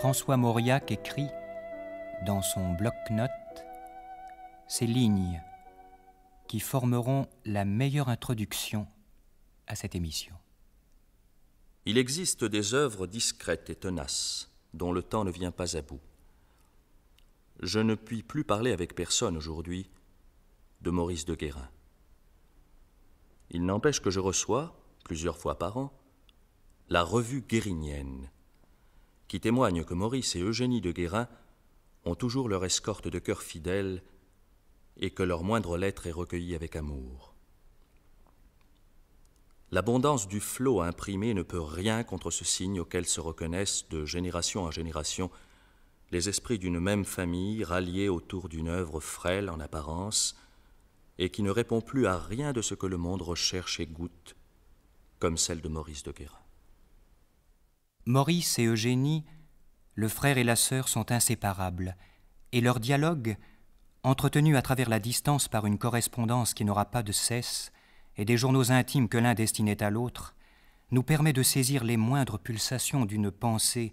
François Mauriac écrit dans son bloc-notes ces lignes qui formeront la meilleure introduction à cette émission. Il existe des œuvres discrètes et tenaces dont le temps ne vient pas à bout. Je ne puis plus parler avec personne aujourd'hui de Maurice de Guérin. Il n'empêche que je reçois, plusieurs fois par an, la revue guérinienne, qui témoignent que Maurice et Eugénie de Guérin ont toujours leur escorte de cœur fidèle et que leur moindre lettre est recueillie avec amour. L'abondance du flot imprimé ne peut rien contre ce signe auquel se reconnaissent de génération en génération les esprits d'une même famille ralliés autour d'une œuvre frêle en apparence et qui ne répond plus à rien de ce que le monde recherche et goûte, comme celle de Maurice de Guérin. Maurice et Eugénie, le frère et la sœur sont inséparables, et leur dialogue, entretenu à travers la distance par une correspondance qui n'aura pas de cesse, et des journaux intimes que l'un destinait à l'autre, nous permet de saisir les moindres pulsations d'une pensée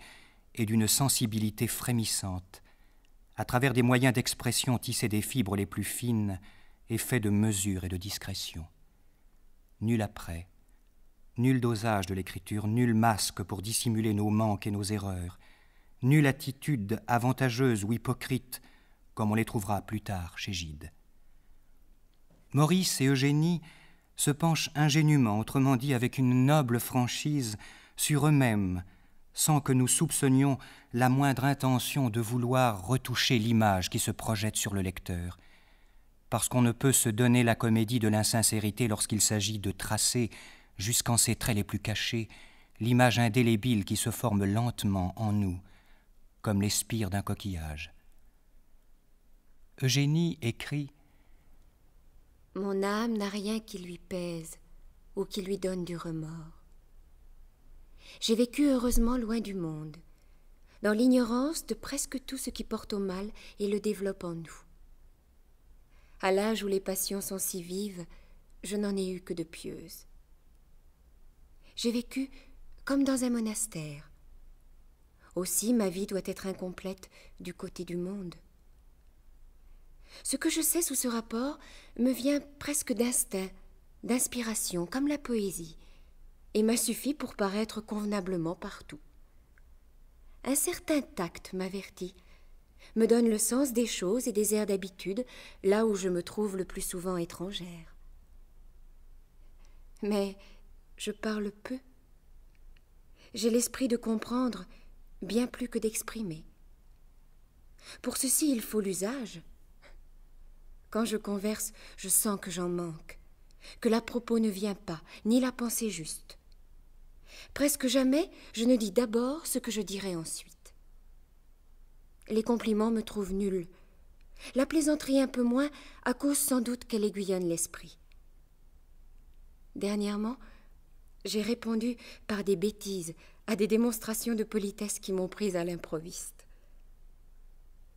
et d'une sensibilité frémissante, à travers des moyens d'expression tissés des fibres les plus fines et faits de mesure et de discrétion. Nul après, nul dosage de l'écriture, nul masque pour dissimuler nos manques et nos erreurs, nulle attitude avantageuse ou hypocrite, comme on les trouvera plus tard chez Gide. Maurice et Eugénie se penchent ingénument, autrement dit avec une noble franchise, sur eux-mêmes, sans que nous soupçonnions la moindre intention de vouloir retoucher l'image qui se projette sur le lecteur, parce qu'on ne peut se donner la comédie de l'insincérité lorsqu'il s'agit de tracer jusqu'en ses traits les plus cachés, l'image indélébile qui se forme lentement en nous, comme les spires d'un coquillage. Eugénie écrit Mon âme n'a rien qui lui pèse ou qui lui donne du remords. J'ai vécu heureusement loin du monde, dans l'ignorance de presque tout ce qui porte au mal et le développe en nous. À l'âge où les passions sont si vives, je n'en ai eu que de pieuses j'ai vécu comme dans un monastère. Aussi ma vie doit être incomplète du côté du monde. Ce que je sais sous ce rapport me vient presque d'instinct, d'inspiration, comme la poésie, et m'a suffi pour paraître convenablement partout. Un certain tact m'avertit, me donne le sens des choses et des airs d'habitude, là où je me trouve le plus souvent étrangère. Mais je parle peu. J'ai l'esprit de comprendre bien plus que d'exprimer. Pour ceci, il faut l'usage. Quand je converse, je sens que j'en manque, que la propos ne vient pas, ni la pensée juste. Presque jamais, je ne dis d'abord ce que je dirai ensuite. Les compliments me trouvent nuls, la plaisanterie un peu moins, à cause sans doute qu'elle aiguillonne l'esprit. Dernièrement, j'ai répondu par des bêtises à des démonstrations de politesse qui m'ont prise à l'improviste.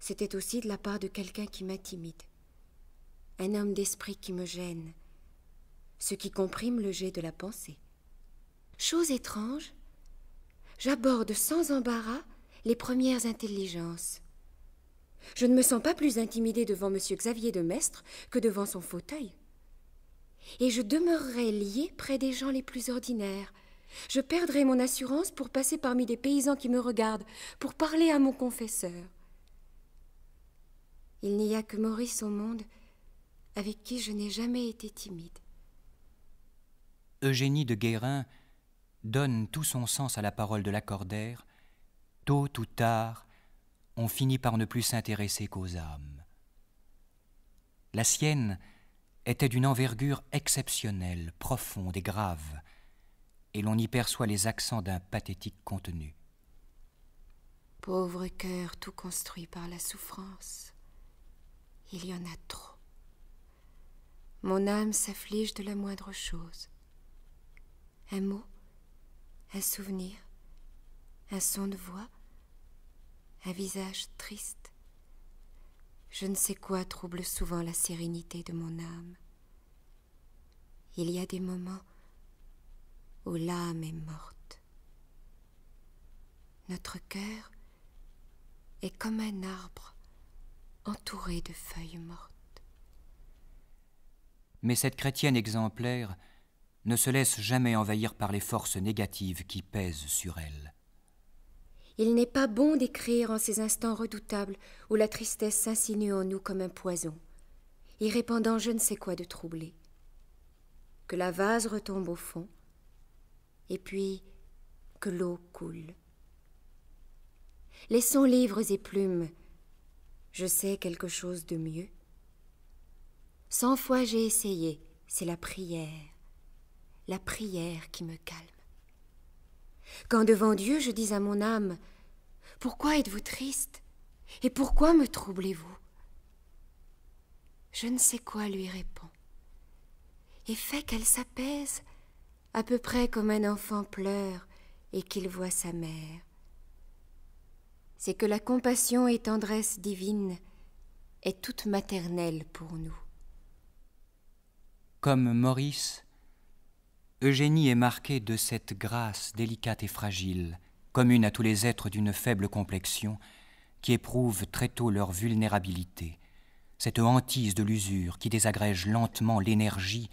C'était aussi de la part de quelqu'un qui m'intimide, un homme d'esprit qui me gêne, ce qui comprime le jet de la pensée. Chose étrange, j'aborde sans embarras les premières intelligences. Je ne me sens pas plus intimidée devant M. Xavier de Mestre que devant son fauteuil et je demeurerai lié près des gens les plus ordinaires. Je perdrai mon assurance pour passer parmi des paysans qui me regardent, pour parler à mon confesseur. Il n'y a que Maurice au monde avec qui je n'ai jamais été timide. Eugénie de Guérin donne tout son sens à la parole de cordère Tôt ou tard, on finit par ne plus s'intéresser qu'aux âmes. La sienne était d'une envergure exceptionnelle, profonde et grave, et l'on y perçoit les accents d'un pathétique contenu. Pauvre cœur tout construit par la souffrance, il y en a trop. Mon âme s'afflige de la moindre chose. Un mot, un souvenir, un son de voix, un visage triste, je ne sais quoi trouble souvent la sérénité de mon âme. Il y a des moments où l'âme est morte. Notre cœur est comme un arbre entouré de feuilles mortes. Mais cette chrétienne exemplaire ne se laisse jamais envahir par les forces négatives qui pèsent sur elle. Il n'est pas bon d'écrire en ces instants redoutables où la tristesse s'insinue en nous comme un poison, y répandant je ne sais quoi de troublé. Que la vase retombe au fond, et puis que l'eau coule. Laissons livres et plumes, je sais quelque chose de mieux. Cent fois j'ai essayé, c'est la prière, la prière qui me calme. Quand devant Dieu je dis à mon âme, Pourquoi êtes-vous triste Et pourquoi me troublez-vous Je ne sais quoi lui répond, et fait qu'elle s'apaise, à peu près comme un enfant pleure et qu'il voit sa mère. C'est que la compassion et tendresse divine est toute maternelle pour nous. Comme Maurice, Eugénie est marquée de cette grâce délicate et fragile, commune à tous les êtres d'une faible complexion, qui éprouvent très tôt leur vulnérabilité, cette hantise de l'usure qui désagrège lentement l'énergie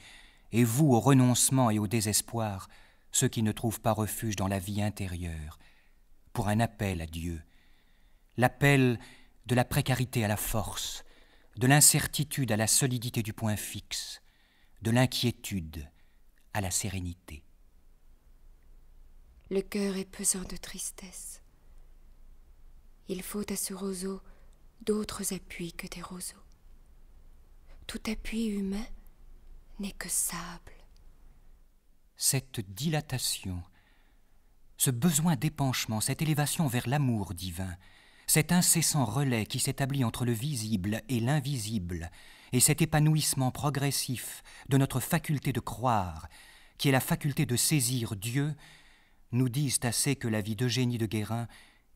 et voue au renoncement et au désespoir ceux qui ne trouvent pas refuge dans la vie intérieure, pour un appel à Dieu, l'appel de la précarité à la force, de l'incertitude à la solidité du point fixe, de l'inquiétude, à la sérénité. Le cœur est pesant de tristesse. Il faut à ce roseau d'autres appuis que des roseaux. Tout appui humain n'est que sable. Cette dilatation, ce besoin d'épanchement, cette élévation vers l'amour divin, cet incessant relais qui s'établit entre le visible et l'invisible, et cet épanouissement progressif de notre faculté de croire, qui est la faculté de saisir Dieu, nous disent assez que la vie d'Eugénie de Guérin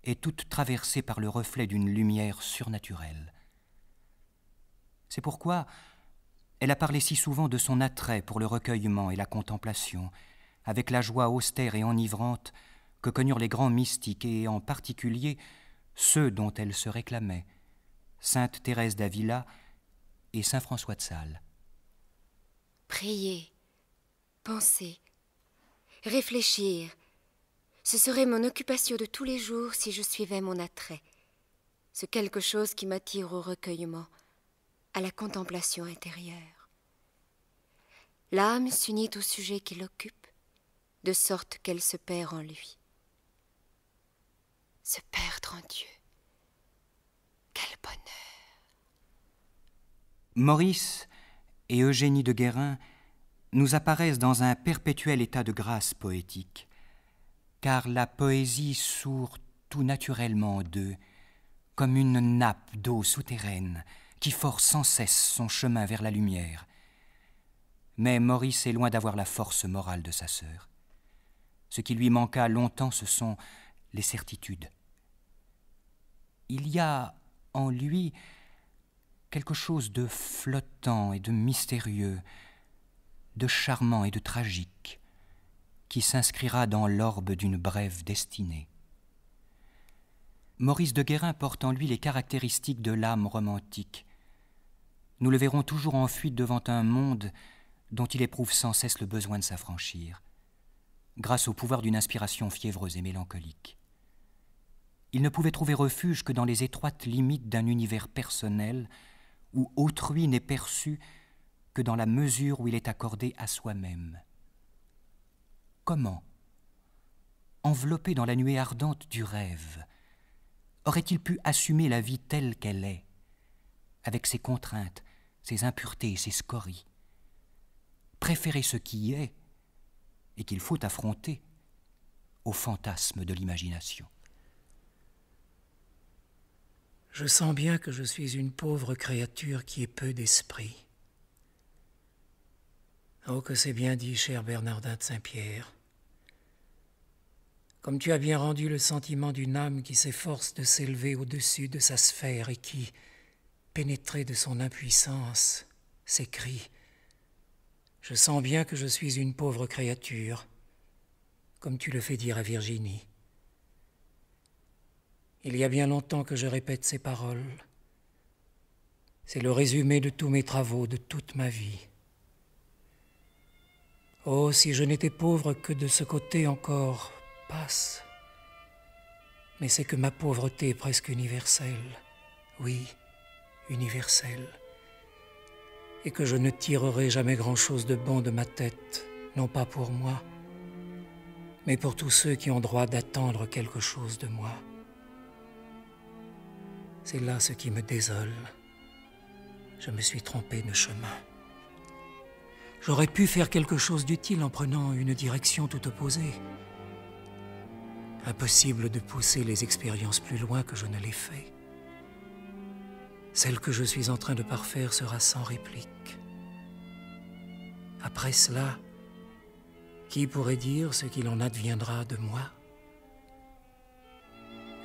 est toute traversée par le reflet d'une lumière surnaturelle. C'est pourquoi elle a parlé si souvent de son attrait pour le recueillement et la contemplation, avec la joie austère et enivrante que connurent les grands mystiques et en particulier ceux dont elle se réclamait, sainte Thérèse d'Avila et saint François de Sales. Priez, penser, réfléchir. Ce serait mon occupation de tous les jours si je suivais mon attrait, ce quelque chose qui m'attire au recueillement, à la contemplation intérieure. L'âme s'unit au sujet qui l'occupe, de sorte qu'elle se perd en lui. Se perdre en Dieu. Quel bonheur. Maurice et Eugénie de Guérin nous apparaissent dans un perpétuel état de grâce poétique, car la poésie sourd tout naturellement d'eux, comme une nappe d'eau souterraine qui force sans cesse son chemin vers la lumière. Mais Maurice est loin d'avoir la force morale de sa sœur. Ce qui lui manqua longtemps, ce sont les certitudes. Il y a en lui quelque chose de flottant et de mystérieux, de charmant et de tragique, qui s'inscrira dans l'orbe d'une brève destinée. Maurice de Guérin porte en lui les caractéristiques de l'âme romantique. Nous le verrons toujours en fuite devant un monde dont il éprouve sans cesse le besoin de s'affranchir, grâce au pouvoir d'une inspiration fiévreuse et mélancolique. Il ne pouvait trouver refuge que dans les étroites limites d'un univers personnel où autrui n'est perçu que dans la mesure où il est accordé à soi-même. Comment Enveloppé dans la nuée ardente du rêve, aurait-il pu assumer la vie telle qu'elle est, avec ses contraintes, ses impuretés et ses scories Préférer ce qui est, et qu'il faut affronter, au fantasme de l'imagination. Je sens bien que je suis une pauvre créature qui est peu d'esprit. Oh, que c'est bien dit, cher Bernardin de Saint-Pierre. Comme tu as bien rendu le sentiment d'une âme qui s'efforce de s'élever au-dessus de sa sphère et qui, pénétrée de son impuissance, s'écrie Je sens bien que je suis une pauvre créature, comme tu le fais dire à Virginie. Il y a bien longtemps que je répète ces paroles. C'est le résumé de tous mes travaux, de toute ma vie. Oh, si je n'étais pauvre que de ce côté encore, passe. Mais c'est que ma pauvreté est presque universelle, oui, universelle, et que je ne tirerai jamais grand-chose de bon de ma tête, non pas pour moi, mais pour tous ceux qui ont droit d'attendre quelque chose de moi. C'est là ce qui me désole. Je me suis trompé de chemin. J'aurais pu faire quelque chose d'utile en prenant une direction tout opposée. Impossible de pousser les expériences plus loin que je ne l'ai fait. Celle que je suis en train de parfaire sera sans réplique. Après cela, qui pourrait dire ce qu'il en adviendra de moi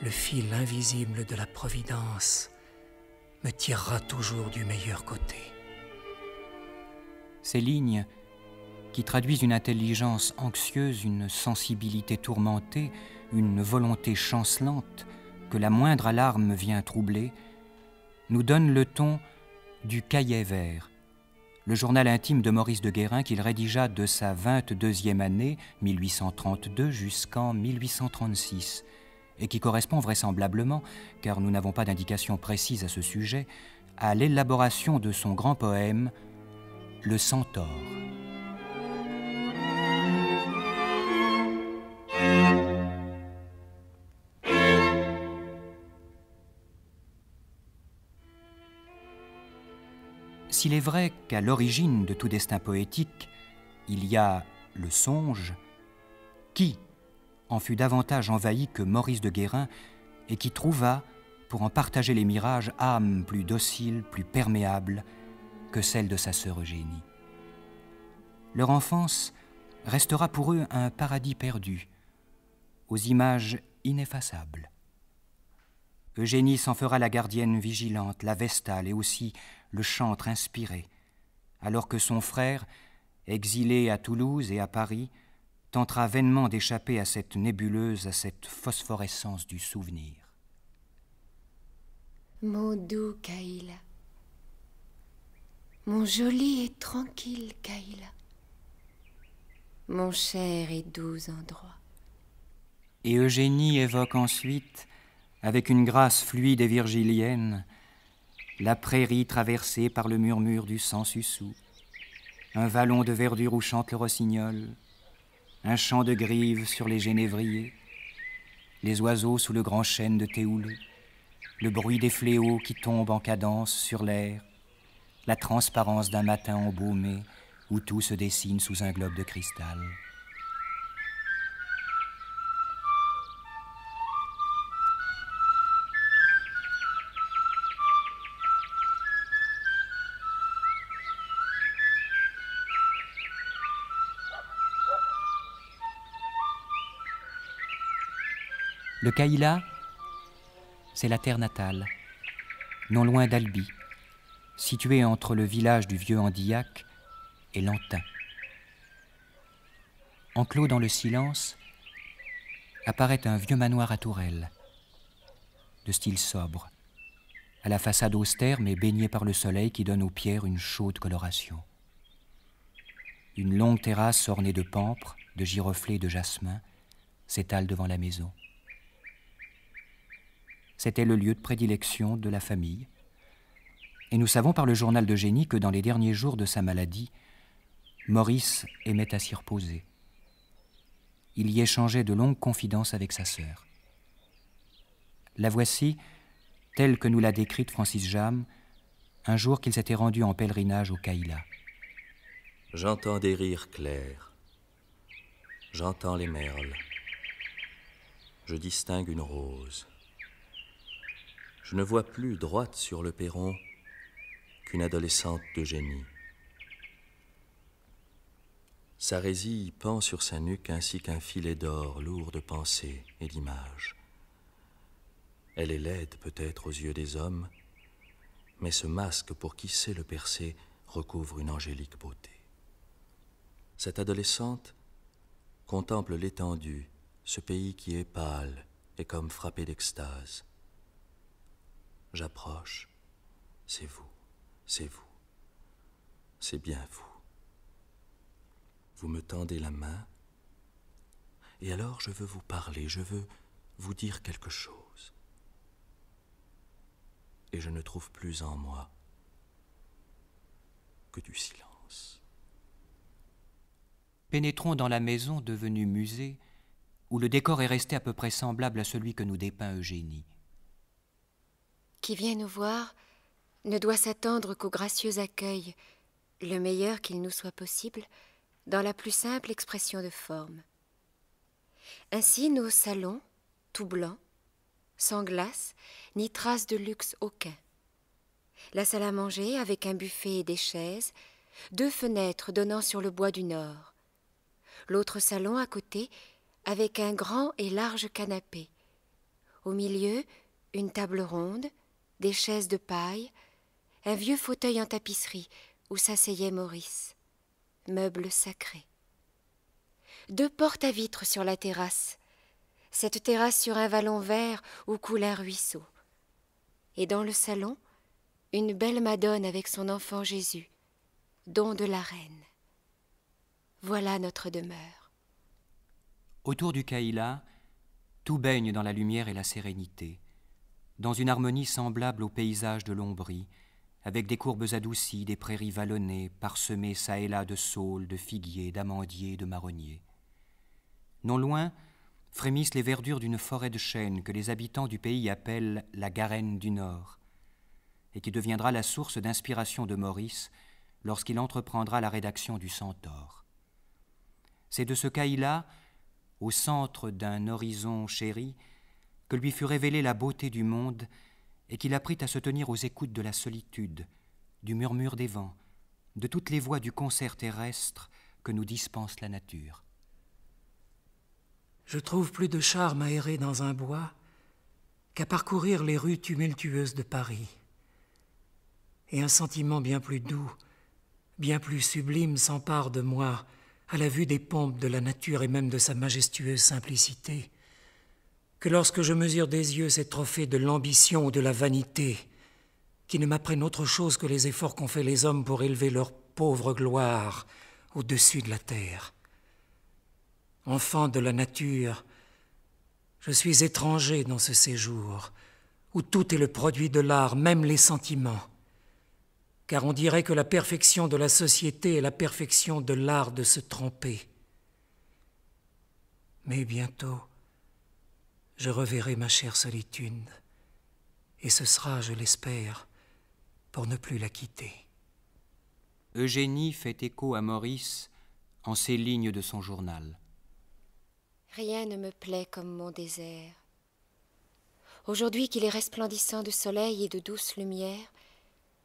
Le fil invisible de la Providence me tirera toujours du meilleur côté. Ces lignes, qui traduisent une intelligence anxieuse, une sensibilité tourmentée, une volonté chancelante, que la moindre alarme vient troubler, nous donnent le ton du cahier vert, le journal intime de Maurice de Guérin qu'il rédigea de sa 22e année, 1832, jusqu'en 1836, et qui correspond vraisemblablement, car nous n'avons pas d'indication précise à ce sujet, à l'élaboration de son grand poème le centaure. S'il est vrai qu'à l'origine de tout destin poétique, il y a le songe, qui en fut davantage envahi que Maurice de Guérin et qui trouva, pour en partager les mirages, âme plus docile, plus perméable, que celle de sa sœur Eugénie. Leur enfance restera pour eux un paradis perdu, aux images ineffaçables. Eugénie s'en fera la gardienne vigilante, la vestale et aussi le chantre inspiré, alors que son frère, exilé à Toulouse et à Paris, tentera vainement d'échapper à cette nébuleuse, à cette phosphorescence du souvenir. Mon doux mon joli et tranquille Kaila. Mon cher et doux endroit. Et Eugénie évoque ensuite, avec une grâce fluide et virgilienne, la prairie traversée par le murmure du sang sussou, un vallon de verdure où chante le rossignol, un chant de grives sur les génévriers, les oiseaux sous le grand chêne de Théoulou, le bruit des fléaux qui tombent en cadence sur l'air, la transparence d'un matin embaumé où tout se dessine sous un globe de cristal. Le Kaila, c'est la terre natale, non loin d'Albi, situé entre le village du vieux Andillac et Lantin. Enclos dans le silence, apparaît un vieux manoir à tourelles, de style sobre, à la façade austère mais baignée par le soleil qui donne aux pierres une chaude coloration. Une longue terrasse ornée de pampres, de giroflées et de jasmin s'étale devant la maison. C'était le lieu de prédilection de la famille, et nous savons par le journal de Génie que dans les derniers jours de sa maladie, Maurice aimait à s'y reposer. Il y échangeait de longues confidences avec sa sœur. La voici, telle que nous l'a décrite Francis Jam, un jour qu'il s'était rendu en pèlerinage au Caïla. J'entends des rires clairs. J'entends les merles. Je distingue une rose. Je ne vois plus droite sur le perron qu'une adolescente génie Sa résille pend sur sa nuque ainsi qu'un filet d'or lourd de pensées et d'images. Elle est laide peut-être aux yeux des hommes, mais ce masque pour qui sait le percer recouvre une angélique beauté. Cette adolescente contemple l'étendue, ce pays qui est pâle et comme frappé d'extase. J'approche, c'est vous c'est vous. C'est bien vous. Vous me tendez la main, et alors je veux vous parler, je veux vous dire quelque chose. Et je ne trouve plus en moi que du silence. Pénétrons dans la maison devenue musée, où le décor est resté à peu près semblable à celui que nous dépeint Eugénie. Qui vient nous voir ne doit s'attendre qu'au gracieux accueil, le meilleur qu'il nous soit possible, dans la plus simple expression de forme. Ainsi nos salons, tout blancs, sans glace, ni trace de luxe aucun. La salle à manger avec un buffet et des chaises, deux fenêtres donnant sur le bois du nord. L'autre salon à côté avec un grand et large canapé. Au milieu, une table ronde, des chaises de paille, un vieux fauteuil en tapisserie où s'asseyait Maurice, meuble sacré. Deux portes à vitres sur la terrasse, cette terrasse sur un vallon vert où coule un ruisseau. Et dans le salon, une belle Madone avec son enfant Jésus, don de la reine. Voilà notre demeure. Autour du Kaïla, tout baigne dans la lumière et la sérénité, dans une harmonie semblable au paysage de l'Ombrie, avec des courbes adoucies des prairies vallonnées, parsemées çà et là de saules, de figuiers, d'amandiers, de marronniers. Non loin, frémissent les verdures d'une forêt de chênes que les habitants du pays appellent la Garenne du Nord, et qui deviendra la source d'inspiration de Maurice lorsqu'il entreprendra la rédaction du Centaure. C'est de ce là au centre d'un horizon chéri, que lui fut révélée la beauté du monde et qu'il apprit à se tenir aux écoutes de la solitude, du murmure des vents, de toutes les voix du concert terrestre que nous dispense la nature. Je trouve plus de charme à errer dans un bois qu'à parcourir les rues tumultueuses de Paris. Et un sentiment bien plus doux, bien plus sublime s'empare de moi à la vue des pompes de la nature et même de sa majestueuse simplicité que lorsque je mesure des yeux ces trophées de l'ambition ou de la vanité, qui ne m'apprennent autre chose que les efforts qu'ont fait les hommes pour élever leur pauvre gloire au-dessus de la terre. Enfant de la nature, je suis étranger dans ce séjour, où tout est le produit de l'art, même les sentiments, car on dirait que la perfection de la société est la perfection de l'art de se tromper. Mais bientôt, je reverrai ma chère solitude, et ce sera, je l'espère, pour ne plus la quitter. Eugénie fait écho à Maurice en ces lignes de son journal. Rien ne me plaît comme mon désert. Aujourd'hui qu'il est resplendissant de soleil et de douce lumière,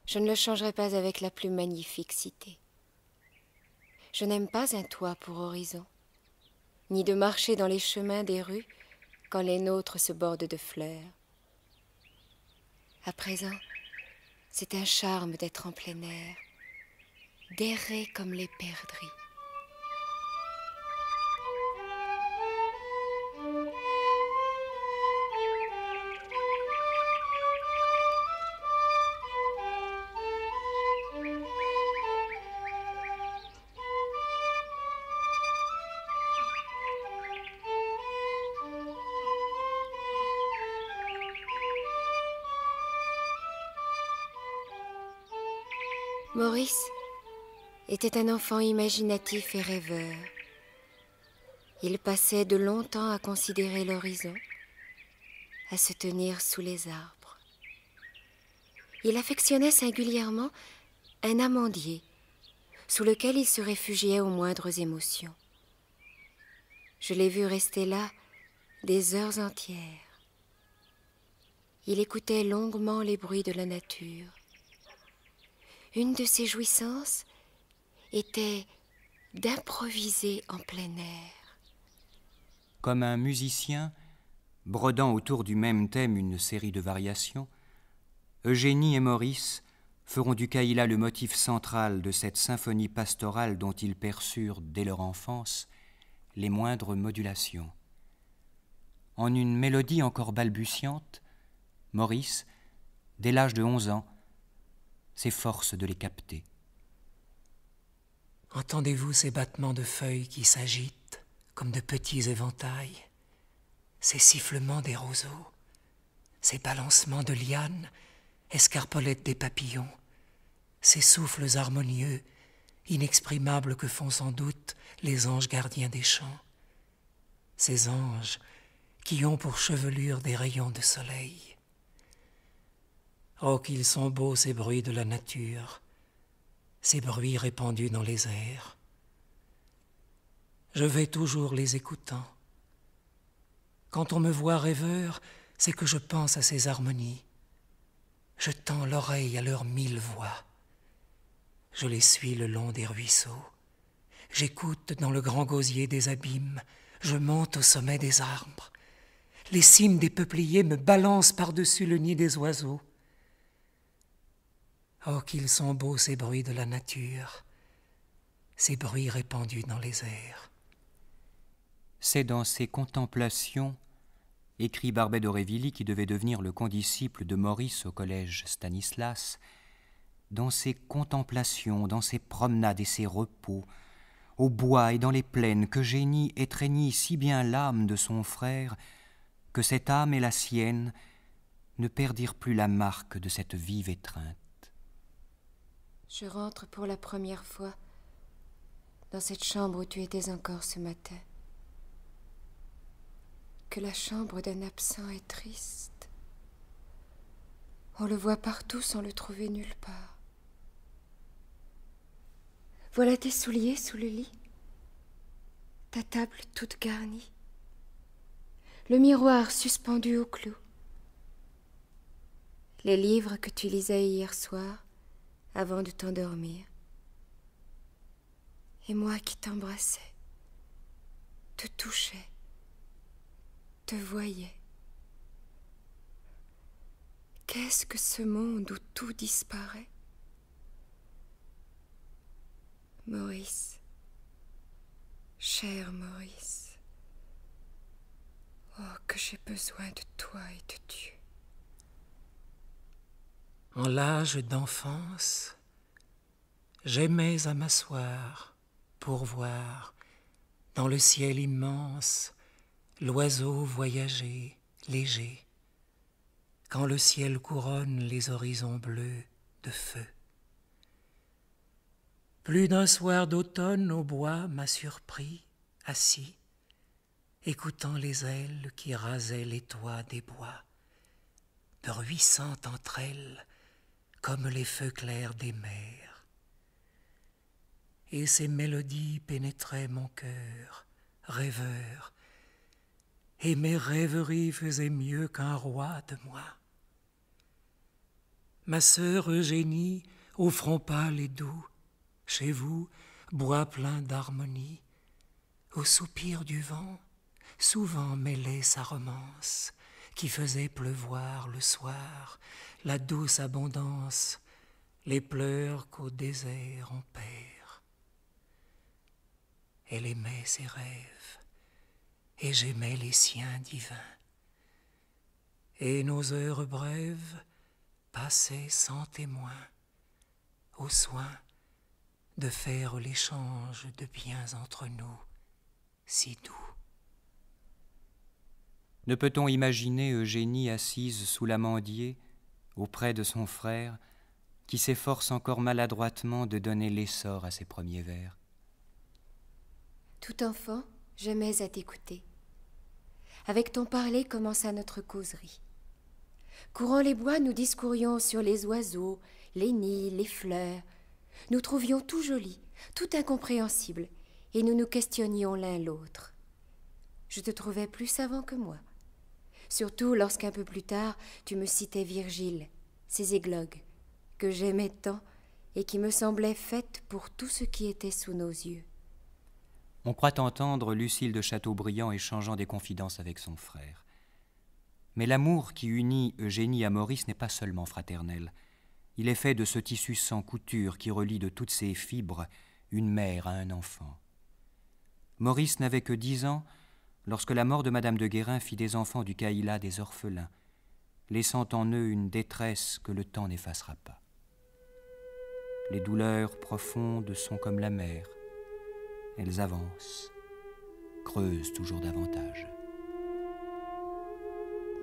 je ne le changerai pas avec la plus magnifique cité. Je n'aime pas un toit pour horizon, ni de marcher dans les chemins des rues quand les nôtres se bordent de fleurs. À présent, c'est un charme d'être en plein air, d'errer comme les perdrix. était un enfant imaginatif et rêveur. Il passait de longtemps à considérer l'horizon, à se tenir sous les arbres. Il affectionnait singulièrement un amandier sous lequel il se réfugiait aux moindres émotions. Je l'ai vu rester là des heures entières. Il écoutait longuement les bruits de la nature. Une de ses jouissances était d'improviser en plein air. Comme un musicien, brodant autour du même thème une série de variations, Eugénie et Maurice feront du Kaïla le motif central de cette symphonie pastorale dont ils perçurent dès leur enfance les moindres modulations. En une mélodie encore balbutiante, Maurice, dès l'âge de onze ans, s'efforce de les capter. Entendez-vous ces battements de feuilles qui s'agitent comme de petits éventails, ces sifflements des roseaux, ces balancements de lianes, escarpolettes des papillons, ces souffles harmonieux, inexprimables que font sans doute les anges gardiens des champs, ces anges qui ont pour chevelure des rayons de soleil. Oh, qu'ils sont beaux ces bruits de la nature, ces bruits répandus dans les airs. Je vais toujours les écoutant. Quand on me voit rêveur, c'est que je pense à ces harmonies. Je tends l'oreille à leurs mille voix. Je les suis le long des ruisseaux. J'écoute dans le grand gosier des abîmes. Je monte au sommet des arbres. Les cimes des peupliers me balancent par-dessus le nid des oiseaux. Oh, qu'ils sont beaux ces bruits de la nature, ces bruits répandus dans les airs. C'est dans ces contemplations, écrit Barbet d'Aurevilly, qui devait devenir le condisciple de Maurice au collège Stanislas, dans ces contemplations, dans ces promenades et ces repos, au bois et dans les plaines, que génie étreignit si bien l'âme de son frère que cette âme et la sienne ne perdirent plus la marque de cette vive étreinte. Je rentre pour la première fois dans cette chambre où tu étais encore ce matin. Que la chambre d'un absent est triste. On le voit partout sans le trouver nulle part. Voilà tes souliers sous le lit, ta table toute garnie, le miroir suspendu au clou, les livres que tu lisais hier soir, avant de t'endormir. Et moi qui t'embrassais, te touchais, te voyais. Qu'est-ce que ce monde où tout disparaît Maurice, cher Maurice, oh que j'ai besoin de toi et de Dieu. En l'âge d'enfance, j'aimais à m'asseoir pour voir, dans le ciel immense, l'oiseau voyager léger, quand le ciel couronne les horizons bleus de feu. Plus d'un soir d'automne au bois m'a surpris, assis, écoutant les ailes qui rasaient les toits des bois, de ruissant entre elles, comme les feux clairs des mers. Et ces mélodies pénétraient mon cœur, rêveur, et mes rêveries faisaient mieux qu'un roi de moi. Ma sœur Eugénie, au front pâle et doux, chez vous, bois plein d'harmonie, au soupir du vent, souvent mêlait sa romance, qui faisait pleuvoir le soir la douce abondance, les pleurs qu'au désert on perd. Elle aimait ses rêves, et j'aimais les siens divins. Et nos heures brèves passaient sans témoin, au soin de faire l'échange de biens entre nous si doux. Ne peut-on imaginer Eugénie assise sous l'amandier auprès de son frère, qui s'efforce encore maladroitement de donner l'essor à ses premiers vers. Tout enfant, je à t'écouter. Avec ton parler commença notre causerie. Courant les bois, nous discourions sur les oiseaux, les nids, les fleurs. Nous trouvions tout joli, tout incompréhensible, et nous nous questionnions l'un l'autre. Je te trouvais plus savant que moi surtout lorsqu'un peu plus tard tu me citais Virgile, ses églogues, que j'aimais tant et qui me semblaient faites pour tout ce qui était sous nos yeux. On croit entendre Lucille de Chateaubriand échangeant des confidences avec son frère. Mais l'amour qui unit Eugénie à Maurice n'est pas seulement fraternel. Il est fait de ce tissu sans couture qui relie de toutes ses fibres une mère à un enfant. Maurice n'avait que dix ans lorsque la mort de Madame de Guérin fit des enfants du Caïla des orphelins, laissant en eux une détresse que le temps n'effacera pas. Les douleurs profondes sont comme la mer, elles avancent, creusent toujours davantage.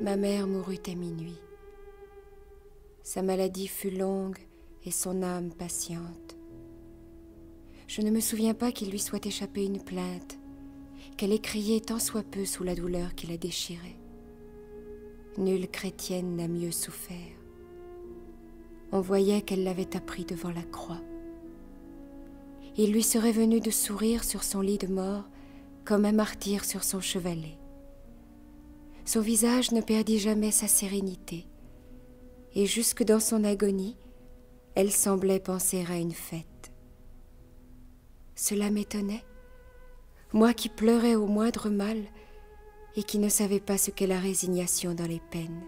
Ma mère mourut à minuit. Sa maladie fut longue et son âme patiente. Je ne me souviens pas qu'il lui soit échappé une plainte qu'elle écriait tant soit peu sous la douleur qui la déchirait. Nulle chrétienne n'a mieux souffert. On voyait qu'elle l'avait appris devant la croix. Il lui serait venu de sourire sur son lit de mort comme un martyr sur son chevalet. Son visage ne perdit jamais sa sérénité, et jusque dans son agonie, elle semblait penser à une fête. Cela m'étonnait moi qui pleurais au moindre mal et qui ne savais pas ce qu'est la résignation dans les peines.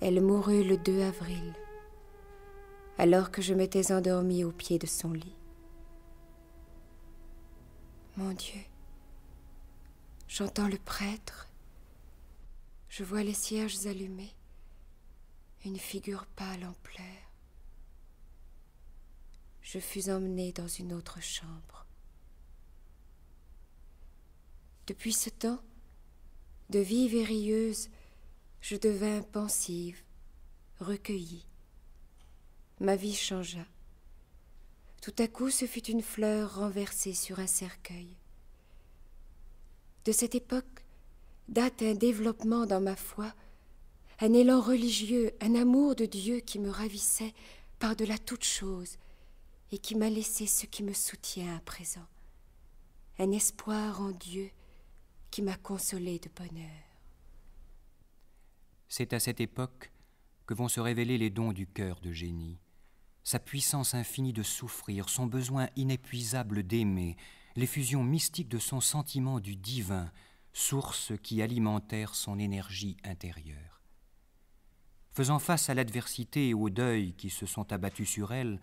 Elle mourut le 2 avril, alors que je m'étais endormie au pied de son lit. Mon Dieu, j'entends le prêtre, je vois les cierges allumés, une figure pâle en pleurs. Je fus emmenée dans une autre chambre. Depuis ce temps, de vive et rieuse, je devins pensive, recueillie. Ma vie changea. Tout à coup, ce fut une fleur renversée sur un cercueil. De cette époque date un développement dans ma foi, un élan religieux, un amour de Dieu qui me ravissait par-delà toute chose et qui m'a laissé ce qui me soutient à présent, un espoir en Dieu qui m'a consolée de bonheur. C'est à cette époque que vont se révéler les dons du cœur de génie, sa puissance infinie de souffrir, son besoin inépuisable d'aimer, l'effusion mystique de son sentiment du divin, source qui alimentèrent son énergie intérieure. Faisant face à l'adversité et au deuil qui se sont abattus sur elle,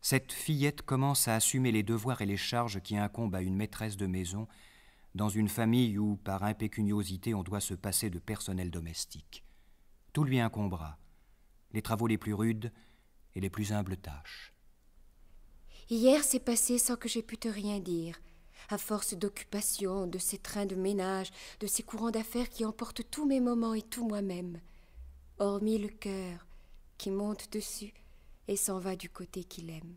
cette fillette commence à assumer les devoirs et les charges qui incombent à une maîtresse de maison dans une famille où, par impécuniosité, on doit se passer de personnel domestique. Tout lui incombera, les travaux les plus rudes et les plus humbles tâches. Hier s'est passé sans que j'aie pu te rien dire, à force d'occupation, de ces trains de ménage, de ces courants d'affaires qui emportent tous mes moments et tout moi-même, hormis le cœur qui monte dessus et s'en va du côté qu'il aime.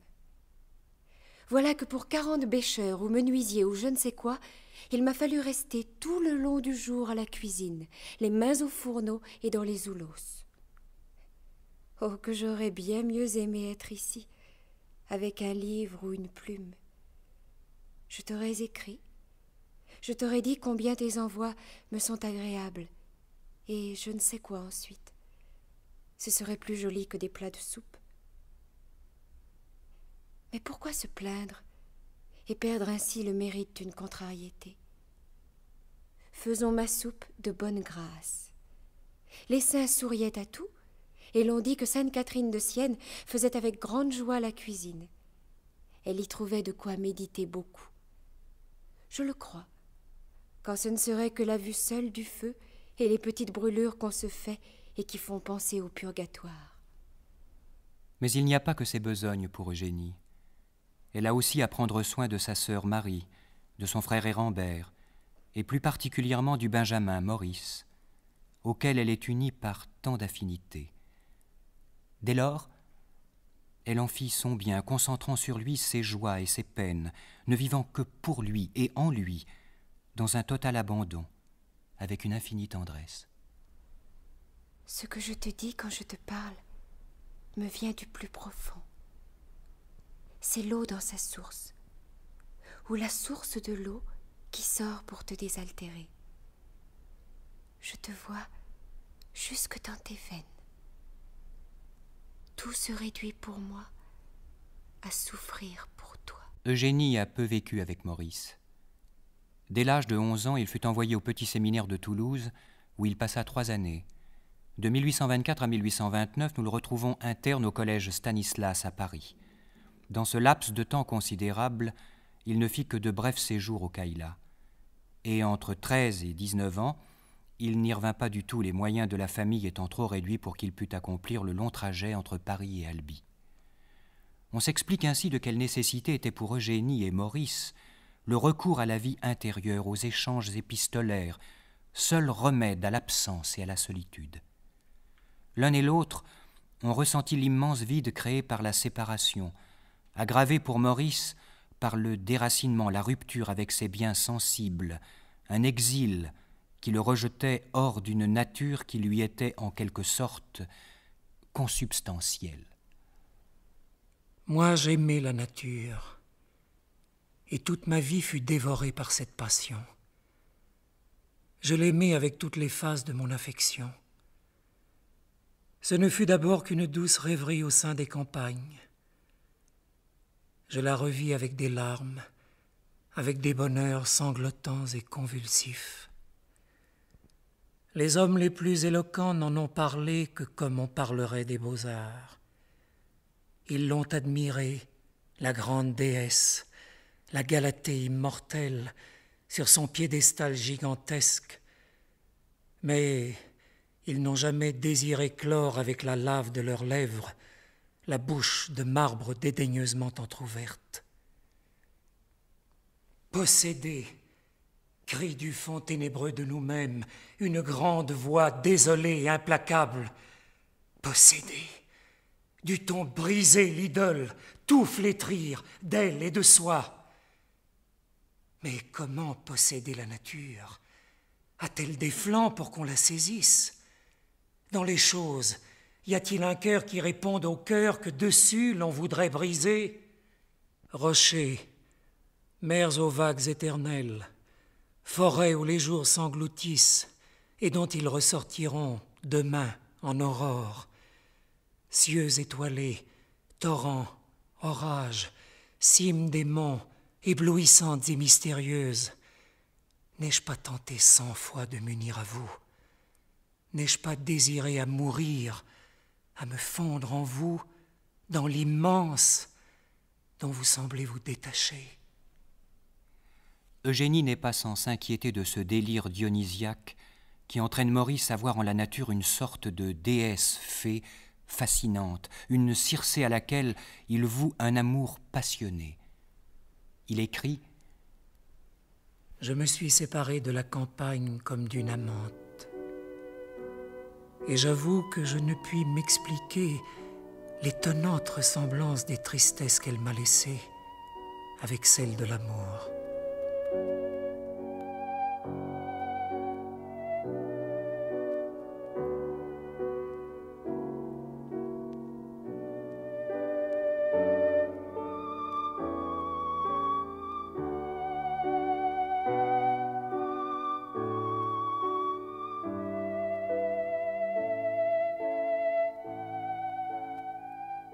Voilà que pour quarante bêcheurs ou menuisiers ou je ne sais quoi, il m'a fallu rester tout le long du jour à la cuisine, les mains au fourneau et dans les oulos. Oh, que j'aurais bien mieux aimé être ici, avec un livre ou une plume. Je t'aurais écrit, je t'aurais dit combien tes envois me sont agréables, et je ne sais quoi ensuite. Ce serait plus joli que des plats de soupe. Mais pourquoi se plaindre et perdre ainsi le mérite d'une contrariété Faisons ma soupe de bonne grâce. Les saints souriaient à tout, et l'on dit que Sainte Catherine de Sienne faisait avec grande joie la cuisine. Elle y trouvait de quoi méditer beaucoup. Je le crois, quand ce ne serait que la vue seule du feu et les petites brûlures qu'on se fait et qui font penser au purgatoire. Mais il n'y a pas que ces besognes pour Eugénie elle a aussi à prendre soin de sa sœur Marie, de son frère Hérambert, et plus particulièrement du Benjamin Maurice, auquel elle est unie par tant d'affinités. Dès lors, elle en fit son bien, concentrant sur lui ses joies et ses peines, ne vivant que pour lui et en lui, dans un total abandon, avec une infinie tendresse. Ce que je te dis quand je te parle me vient du plus profond c'est l'eau dans sa source, ou la source de l'eau qui sort pour te désaltérer. Je te vois jusque dans tes veines. Tout se réduit pour moi à souffrir pour toi. Eugénie a peu vécu avec Maurice. Dès l'âge de 11 ans, il fut envoyé au petit séminaire de Toulouse, où il passa trois années. De 1824 à 1829, nous le retrouvons interne au collège Stanislas à Paris. Dans ce laps de temps considérable, il ne fit que de brefs séjours au Caïla. Et entre treize et dix-neuf ans, il n'y revint pas du tout, les moyens de la famille étant trop réduits pour qu'il pût accomplir le long trajet entre Paris et Albi. On s'explique ainsi de quelle nécessité était pour Eugénie et Maurice le recours à la vie intérieure, aux échanges épistolaires, seul remède à l'absence et à la solitude. L'un et l'autre ont ressenti l'immense vide créé par la séparation, aggravé pour Maurice par le déracinement, la rupture avec ses biens sensibles, un exil qui le rejetait hors d'une nature qui lui était en quelque sorte consubstantielle. Moi j'aimais la nature, et toute ma vie fut dévorée par cette passion. Je l'aimais avec toutes les phases de mon affection. Ce ne fut d'abord qu'une douce rêverie au sein des campagnes, je la revis avec des larmes, avec des bonheurs sanglotants et convulsifs. Les hommes les plus éloquents n'en ont parlé que comme on parlerait des beaux-arts. Ils l'ont admirée, la grande déesse, la Galatée immortelle, sur son piédestal gigantesque. Mais ils n'ont jamais désiré clore avec la lave de leurs lèvres la bouche de marbre dédaigneusement entr'ouverte. Posséder !» cri du fond ténébreux de nous-mêmes, une grande voix désolée et implacable, Posséder !» du on briser l'idole, tout flétrir d'elle et de soi mais comment posséder la nature A-t-elle des flancs pour qu'on la saisisse Dans les choses, y a-t-il un cœur qui réponde au cœur que dessus l'on voudrait briser Rochers, mers aux vagues éternelles, forêts où les jours s'engloutissent et dont ils ressortiront demain en aurore, cieux étoilés, torrents, orages, cimes des monts, éblouissantes et mystérieuses, n'ai-je pas tenté cent fois de m'unir à vous N'ai-je pas désiré à mourir à me fondre en vous, dans l'immense dont vous semblez vous détacher. Eugénie n'est pas sans s'inquiéter de ce délire dionysiaque qui entraîne Maurice à voir en la nature une sorte de déesse fée fascinante, une Circé à laquelle il voue un amour passionné. Il écrit Je me suis séparé de la campagne comme d'une amante et j'avoue que je ne puis m'expliquer l'étonnante ressemblance des tristesses qu'elle m'a laissées avec celle de l'amour.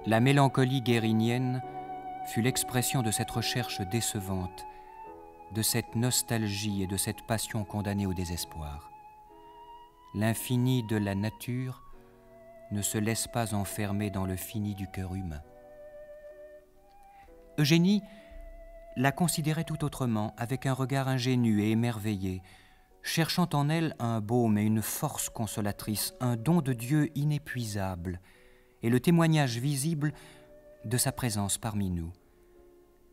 La mélancolie guérinienne fut l'expression de cette recherche décevante, de cette nostalgie et de cette passion condamnée au désespoir. L'infini de la nature ne se laisse pas enfermer dans le fini du cœur humain. Eugénie la considérait tout autrement, avec un regard ingénu et émerveillé, cherchant en elle un baume et une force consolatrice, un don de Dieu inépuisable, le témoignage visible de sa présence parmi nous.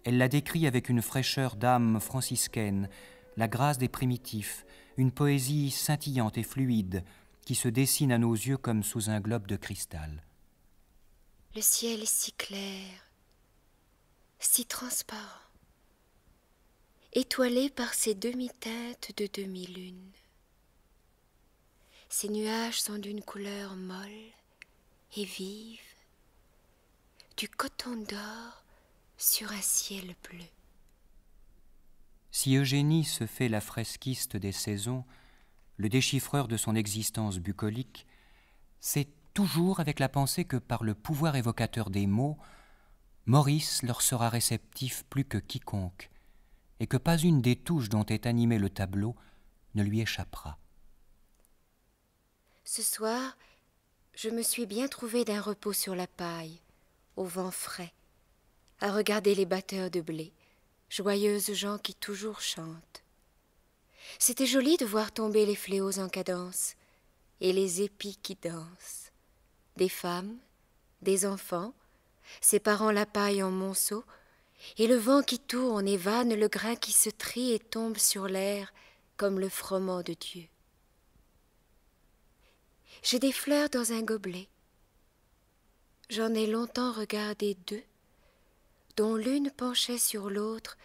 Elle la décrit avec une fraîcheur d'âme franciscaine, la grâce des primitifs, une poésie scintillante et fluide qui se dessine à nos yeux comme sous un globe de cristal. Le ciel est si clair, si transparent, étoilé par ses demi-teintes de demi-lune. Ses nuages sont d'une couleur molle, et vive du coton d'or sur un ciel bleu. Si Eugénie se fait la fresquiste des saisons, le déchiffreur de son existence bucolique, c'est toujours avec la pensée que par le pouvoir évocateur des mots, Maurice leur sera réceptif plus que quiconque, et que pas une des touches dont est animé le tableau ne lui échappera. Ce soir, je me suis bien trouvé d'un repos sur la paille, au vent frais, à regarder les batteurs de blé, joyeuses gens qui toujours chantent. C'était joli de voir tomber les fléaux en cadence et les épis qui dansent. Des femmes, des enfants, séparant la paille en monceaux, et le vent qui tourne et vanne le grain qui se trie et tombe sur l'air comme le froment de Dieu. J'ai des fleurs dans un gobelet. J'en ai longtemps regardé deux, dont l'une penchait sur l'autre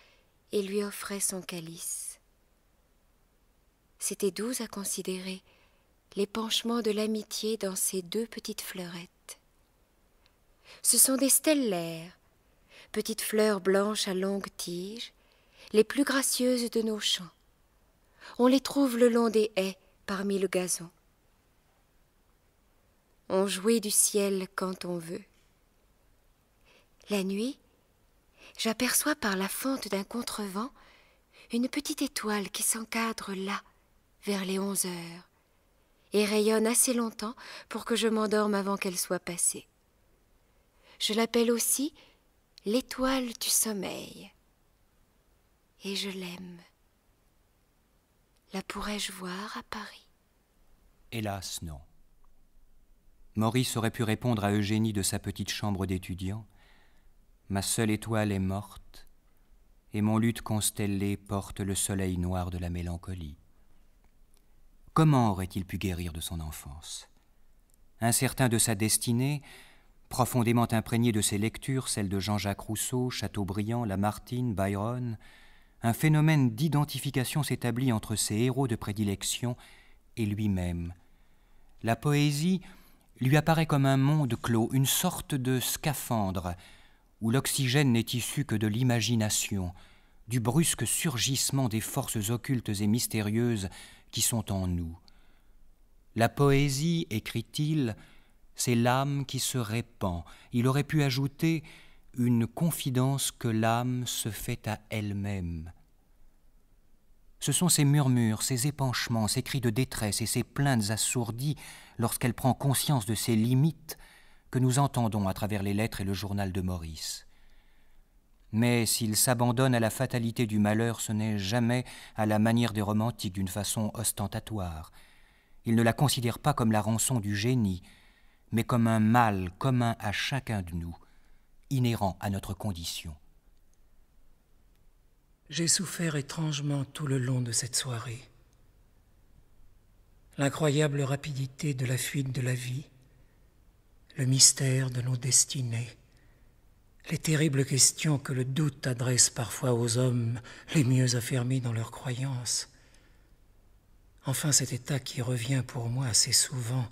et lui offrait son calice. C'était doux à considérer les penchements de l'amitié dans ces deux petites fleurettes. Ce sont des stellaires, petites fleurs blanches à longues tiges, les plus gracieuses de nos champs. On les trouve le long des haies parmi le gazon on jouit du ciel quand on veut. La nuit, j'aperçois par la fente d'un contrevent une petite étoile qui s'encadre là, vers les onze heures, et rayonne assez longtemps pour que je m'endorme avant qu'elle soit passée. Je l'appelle aussi l'étoile du sommeil. Et je l'aime. La pourrais-je voir à Paris Hélas, non. Maurice aurait pu répondre à Eugénie de sa petite chambre d'étudiant. Ma seule étoile est morte, et mon lutte constellé porte le soleil noir de la mélancolie. Comment aurait-il pu guérir de son enfance Incertain de sa destinée, profondément imprégné de ses lectures, celles de Jean-Jacques Rousseau, Chateaubriand, Lamartine, Byron, un phénomène d'identification s'établit entre ses héros de prédilection et lui-même. La poésie, lui apparaît comme un monde clos, une sorte de scaphandre, où l'oxygène n'est issu que de l'imagination, du brusque surgissement des forces occultes et mystérieuses qui sont en nous. La poésie, écrit-il, c'est l'âme qui se répand. Il aurait pu ajouter une confidence que l'âme se fait à elle-même. Ce sont ces murmures, ces épanchements, ces cris de détresse et ces plaintes assourdies lorsqu'elle prend conscience de ses limites que nous entendons à travers les lettres et le journal de Maurice. Mais s'il s'abandonne à la fatalité du malheur, ce n'est jamais à la manière des romantiques d'une façon ostentatoire. Il ne la considère pas comme la rançon du génie, mais comme un mal commun à chacun de nous, inhérent à notre condition. J'ai souffert étrangement tout le long de cette soirée. L'incroyable rapidité de la fuite de la vie, le mystère de nos destinées, les terribles questions que le doute adresse parfois aux hommes les mieux affermis dans leurs croyances. Enfin cet état qui revient pour moi assez souvent,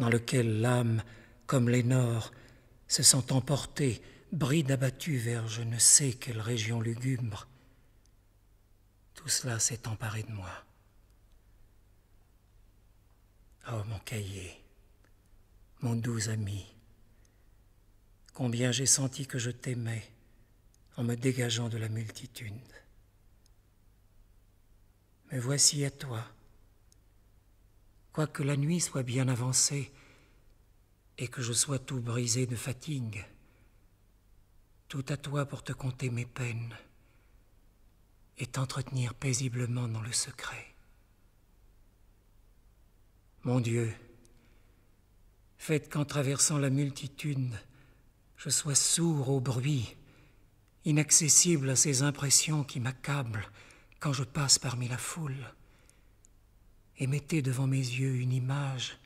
dans lequel l'âme, comme l'énor, se sent emportée, bride abattue vers je ne sais quelle région lugubre tout cela s'est emparé de moi. Ah, oh, mon cahier, mon doux ami, combien j'ai senti que je t'aimais en me dégageant de la multitude. Mais voici à toi. Quoique la nuit soit bien avancée et que je sois tout brisé de fatigue, tout à toi pour te conter mes peines et t'entretenir paisiblement dans le secret. Mon Dieu, faites qu'en traversant la multitude, je sois sourd au bruit, inaccessible à ces impressions qui m'accablent quand je passe parmi la foule, et mettez devant mes yeux une image,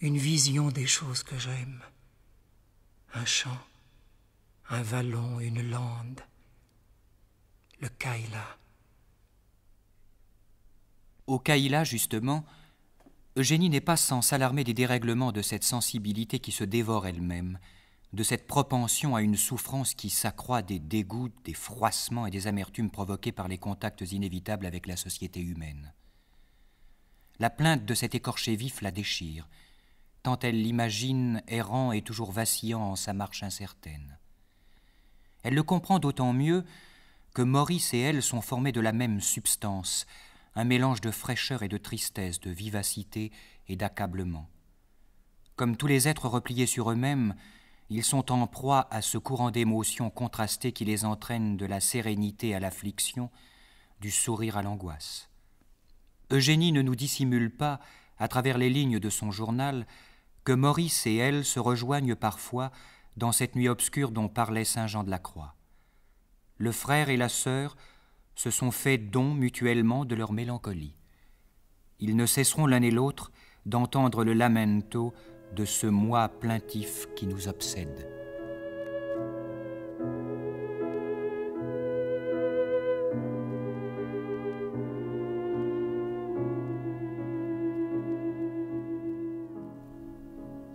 une vision des choses que j'aime, un champ, un vallon, une lande, le Kaila. Au Kaila, justement, Eugénie n'est pas sans s'alarmer des dérèglements de cette sensibilité qui se dévore elle-même, de cette propension à une souffrance qui s'accroît des dégoûts, des froissements et des amertumes provoqués par les contacts inévitables avec la société humaine. La plainte de cet écorché vif la déchire, tant elle l'imagine errant et toujours vacillant en sa marche incertaine. Elle le comprend d'autant mieux que Maurice et elle sont formés de la même substance, un mélange de fraîcheur et de tristesse, de vivacité et d'accablement. Comme tous les êtres repliés sur eux-mêmes, ils sont en proie à ce courant d'émotions contrastées qui les entraîne de la sérénité à l'affliction, du sourire à l'angoisse. Eugénie ne nous dissimule pas, à travers les lignes de son journal, que Maurice et elle se rejoignent parfois dans cette nuit obscure dont parlait Saint Jean de la Croix le frère et la sœur se sont fait don mutuellement de leur mélancolie. Ils ne cesseront l'un et l'autre d'entendre le lamento de ce moi plaintif qui nous obsède.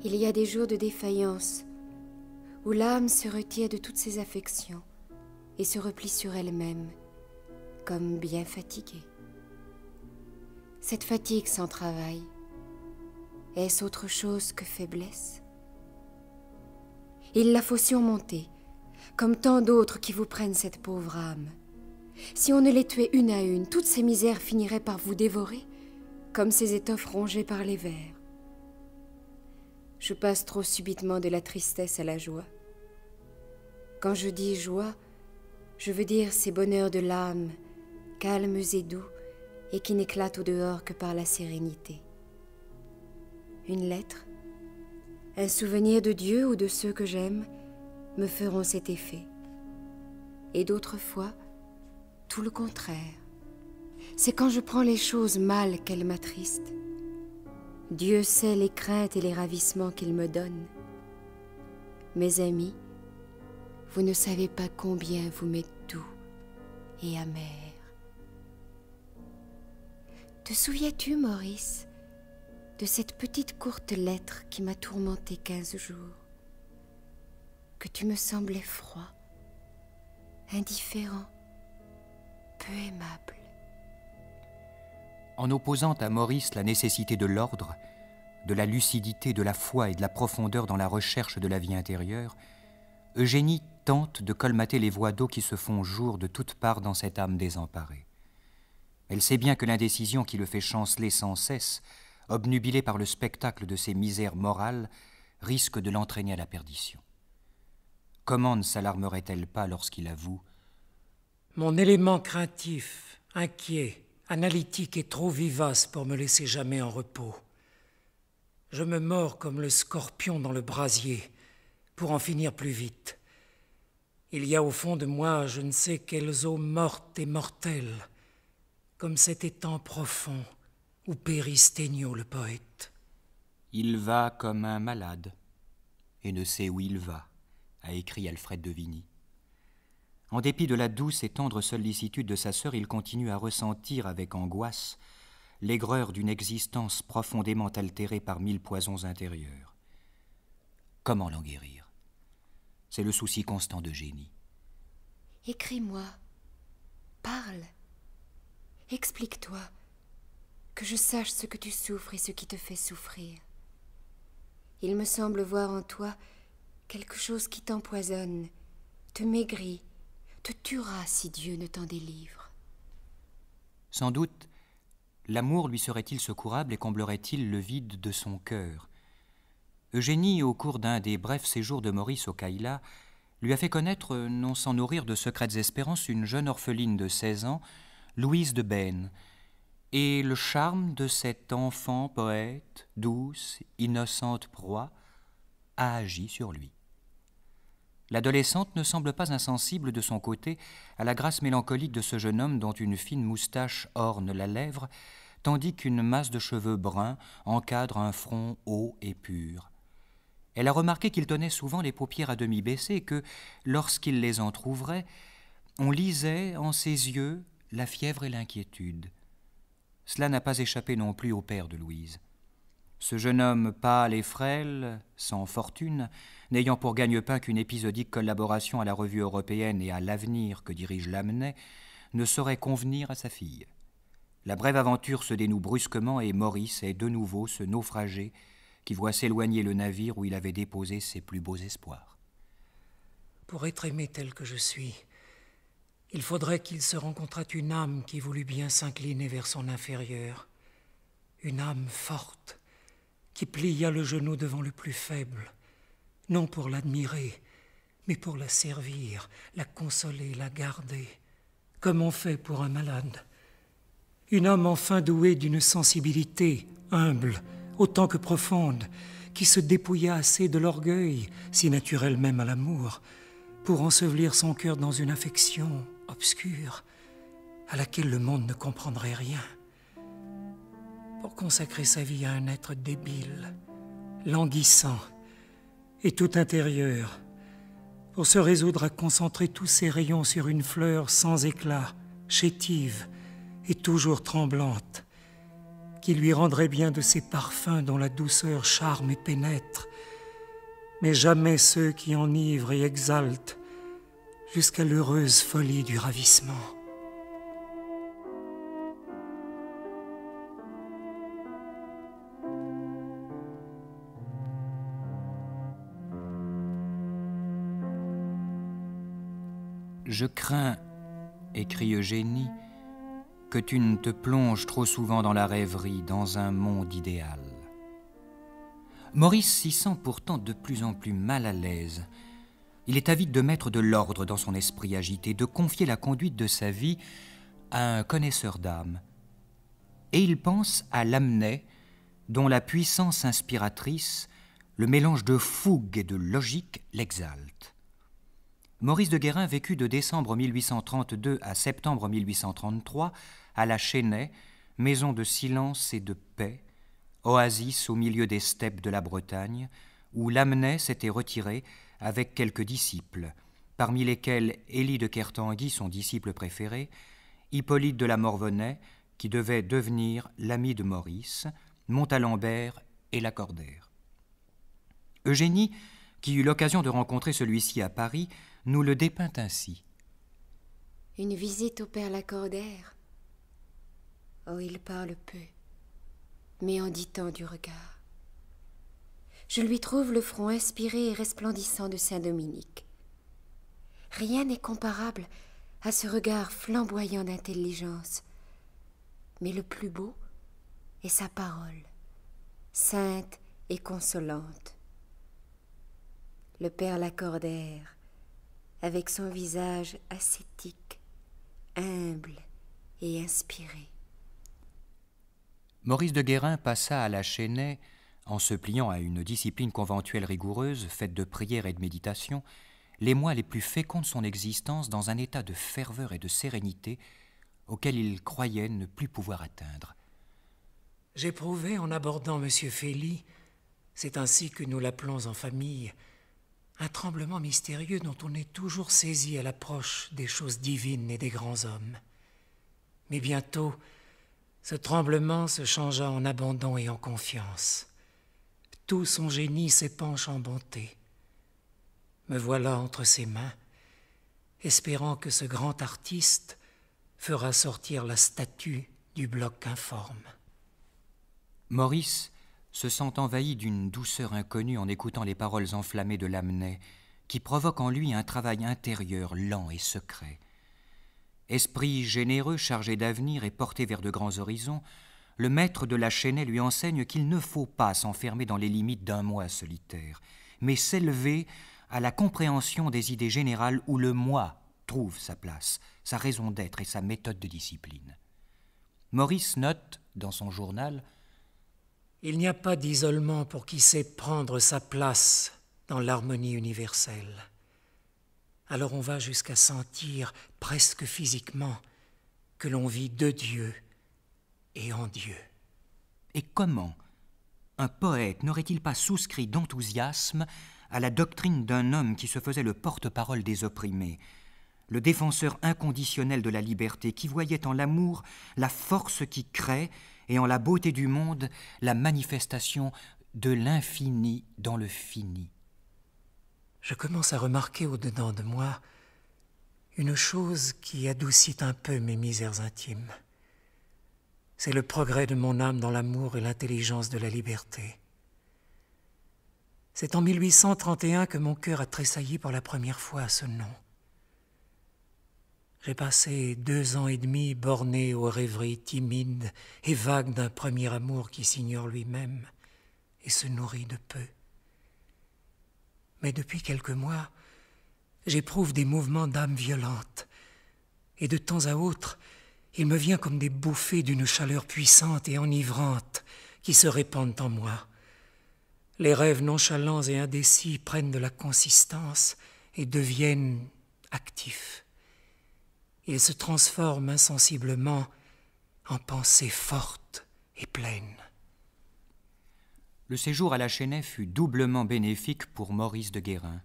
Il y a des jours de défaillance où l'âme se retire de toutes ses affections et se replie sur elle-même, comme bien fatiguée. Cette fatigue sans travail, est-ce autre chose que faiblesse Il la faut surmonter, comme tant d'autres qui vous prennent cette pauvre âme. Si on ne les tuait une à une, toutes ces misères finiraient par vous dévorer, comme ces étoffes rongées par les vers. Je passe trop subitement de la tristesse à la joie. Quand je dis joie, je veux dire ces bonheurs de l'âme, calmes et doux, et qui n'éclatent au dehors que par la sérénité. Une lettre, un souvenir de Dieu ou de ceux que j'aime me feront cet effet. Et d'autres fois, tout le contraire. C'est quand je prends les choses mal qu'elles m'attristent. Dieu sait les craintes et les ravissements qu'il me donne. Mes amis, vous ne savez pas combien vous m'êtes doux et amer. Te souviens-tu, Maurice, de cette petite courte lettre qui m'a tourmenté quinze jours Que tu me semblais froid, indifférent, peu aimable. En opposant à Maurice la nécessité de l'ordre, de la lucidité, de la foi et de la profondeur dans la recherche de la vie intérieure, Eugénie tente de colmater les voies d'eau qui se font jour de toutes parts dans cette âme désemparée. Elle sait bien que l'indécision qui le fait chanceler sans cesse, obnubilée par le spectacle de ses misères morales, risque de l'entraîner à la perdition. Comment ne s'alarmerait-elle pas lorsqu'il avoue Mon élément craintif, inquiet, analytique est trop vivace pour me laisser jamais en repos. Je me mords comme le scorpion dans le brasier pour en finir plus vite. Il y a au fond de moi je ne sais quelles eaux mortes et mortelles, comme cet étang profond où périt le poète. Il va comme un malade, et ne sait où il va, a écrit Alfred de Vigny. En dépit de la douce et tendre sollicitude de sa sœur, il continue à ressentir avec angoisse l'aigreur d'une existence profondément altérée par mille poisons intérieurs. Comment l'en guérir c'est le souci constant de génie. Écris-moi. Parle. Explique-toi. Que je sache ce que tu souffres et ce qui te fait souffrir. Il me semble voir en toi quelque chose qui t'empoisonne, te maigrit, te tuera si Dieu ne t'en délivre. Sans doute, l'amour lui serait-il secourable et comblerait-il le vide de son cœur, Eugénie, au cours d'un des brefs séjours de Maurice au Caïla, lui a fait connaître, non sans nourrir de secrètes espérances, une jeune orpheline de 16 ans, Louise de Baine, et le charme de cet enfant poète, douce, innocente proie, a agi sur lui. L'adolescente ne semble pas insensible de son côté à la grâce mélancolique de ce jeune homme dont une fine moustache orne la lèvre, tandis qu'une masse de cheveux bruns encadre un front haut et pur. Elle a remarqué qu'il tenait souvent les paupières à demi baissées et que, lorsqu'il les entr'ouvrait, on lisait en ses yeux la fièvre et l'inquiétude. Cela n'a pas échappé non plus au père de Louise. Ce jeune homme pâle et frêle, sans fortune, n'ayant pour gagne-pain qu'une épisodique collaboration à la revue européenne et à l'avenir que dirige Lamennais, ne saurait convenir à sa fille. La brève aventure se dénoue brusquement et Maurice est de nouveau ce naufragé qui voit s'éloigner le navire où il avait déposé ses plus beaux espoirs. Pour être aimé tel que je suis, il faudrait qu'il se rencontrât une âme qui voulut bien s'incliner vers son inférieur, une âme forte, qui plia le genou devant le plus faible, non pour l'admirer, mais pour la servir, la consoler, la garder, comme on fait pour un malade. Une âme enfin douée d'une sensibilité humble, autant que profonde, qui se dépouilla assez de l'orgueil, si naturel même à l'amour, pour ensevelir son cœur dans une affection obscure à laquelle le monde ne comprendrait rien, pour consacrer sa vie à un être débile, languissant et tout intérieur, pour se résoudre à concentrer tous ses rayons sur une fleur sans éclat, chétive et toujours tremblante, qui lui rendrait bien de ces parfums dont la douceur charme et pénètre, mais jamais ceux qui enivrent et exaltent jusqu'à l'heureuse folie du ravissement. Je crains, écrit Eugénie, que tu ne te plonges trop souvent dans la rêverie, dans un monde idéal. Maurice s'y sent pourtant de plus en plus mal à l'aise. Il est avide de mettre de l'ordre dans son esprit agité, de confier la conduite de sa vie à un connaisseur d'âme. Et il pense à Lamennais, dont la puissance inspiratrice, le mélange de fougue et de logique l'exalte. Maurice de Guérin vécut de décembre 1832 à septembre 1833 à la Chênaie, maison de silence et de paix, oasis au milieu des steppes de la Bretagne, où Lamennais s'était retiré avec quelques disciples, parmi lesquels Élie de Kertanguy, son disciple préféré, Hippolyte de la Morvenais, qui devait devenir l'ami de Maurice, Montalembert et Lacordaire. Eugénie, qui eut l'occasion de rencontrer celui-ci à Paris, nous le dépeint ainsi. Une visite au père Lacordaire, Oh, il parle peu, mais en dit tant du regard. Je lui trouve le front inspiré et resplendissant de saint Dominique. Rien n'est comparable à ce regard flamboyant d'intelligence, mais le plus beau est sa parole, sainte et consolante. Le Père l'accordère, avec son visage ascétique, humble et inspiré. Maurice de Guérin passa à la Chênaie, en se pliant à une discipline conventuelle rigoureuse, faite de prières et de méditations, les mois les plus féconds de son existence dans un état de ferveur et de sérénité auquel il croyait ne plus pouvoir atteindre. J'éprouvais en abordant M. Fély, c'est ainsi que nous l'appelons en famille, un tremblement mystérieux dont on est toujours saisi à l'approche des choses divines et des grands hommes. Mais bientôt, ce tremblement se changea en abandon et en confiance. Tout son génie s'épanche en bonté. Me voilà entre ses mains, espérant que ce grand artiste fera sortir la statue du bloc informe. Maurice se sent envahi d'une douceur inconnue en écoutant les paroles enflammées de Lamennais, qui provoquent en lui un travail intérieur lent et secret. Esprit généreux, chargé d'avenir et porté vers de grands horizons, le maître de la chaînée lui enseigne qu'il ne faut pas s'enfermer dans les limites d'un moi solitaire, mais s'élever à la compréhension des idées générales où le moi trouve sa place, sa raison d'être et sa méthode de discipline. Maurice note, dans son journal, Il n'y a pas d'isolement pour qui sait prendre sa place dans l'harmonie universelle alors on va jusqu'à sentir presque physiquement que l'on vit de Dieu et en Dieu. Et comment un poète n'aurait-il pas souscrit d'enthousiasme à la doctrine d'un homme qui se faisait le porte-parole des opprimés, le défenseur inconditionnel de la liberté, qui voyait en l'amour la force qui crée et en la beauté du monde la manifestation de l'infini dans le fini je commence à remarquer au-dedans de moi une chose qui adoucit un peu mes misères intimes. C'est le progrès de mon âme dans l'amour et l'intelligence de la liberté. C'est en 1831 que mon cœur a tressailli pour la première fois à ce nom. J'ai passé deux ans et demi borné aux rêveries timides et vagues d'un premier amour qui s'ignore lui-même et se nourrit de peu. Mais depuis quelques mois, j'éprouve des mouvements d'âme violente, et de temps à autre, il me vient comme des bouffées d'une chaleur puissante et enivrante qui se répandent en moi. Les rêves nonchalants et indécis prennent de la consistance et deviennent actifs. Ils se transforment insensiblement en pensées fortes et pleines le séjour à la Chênaie fut doublement bénéfique pour Maurice de Guérin.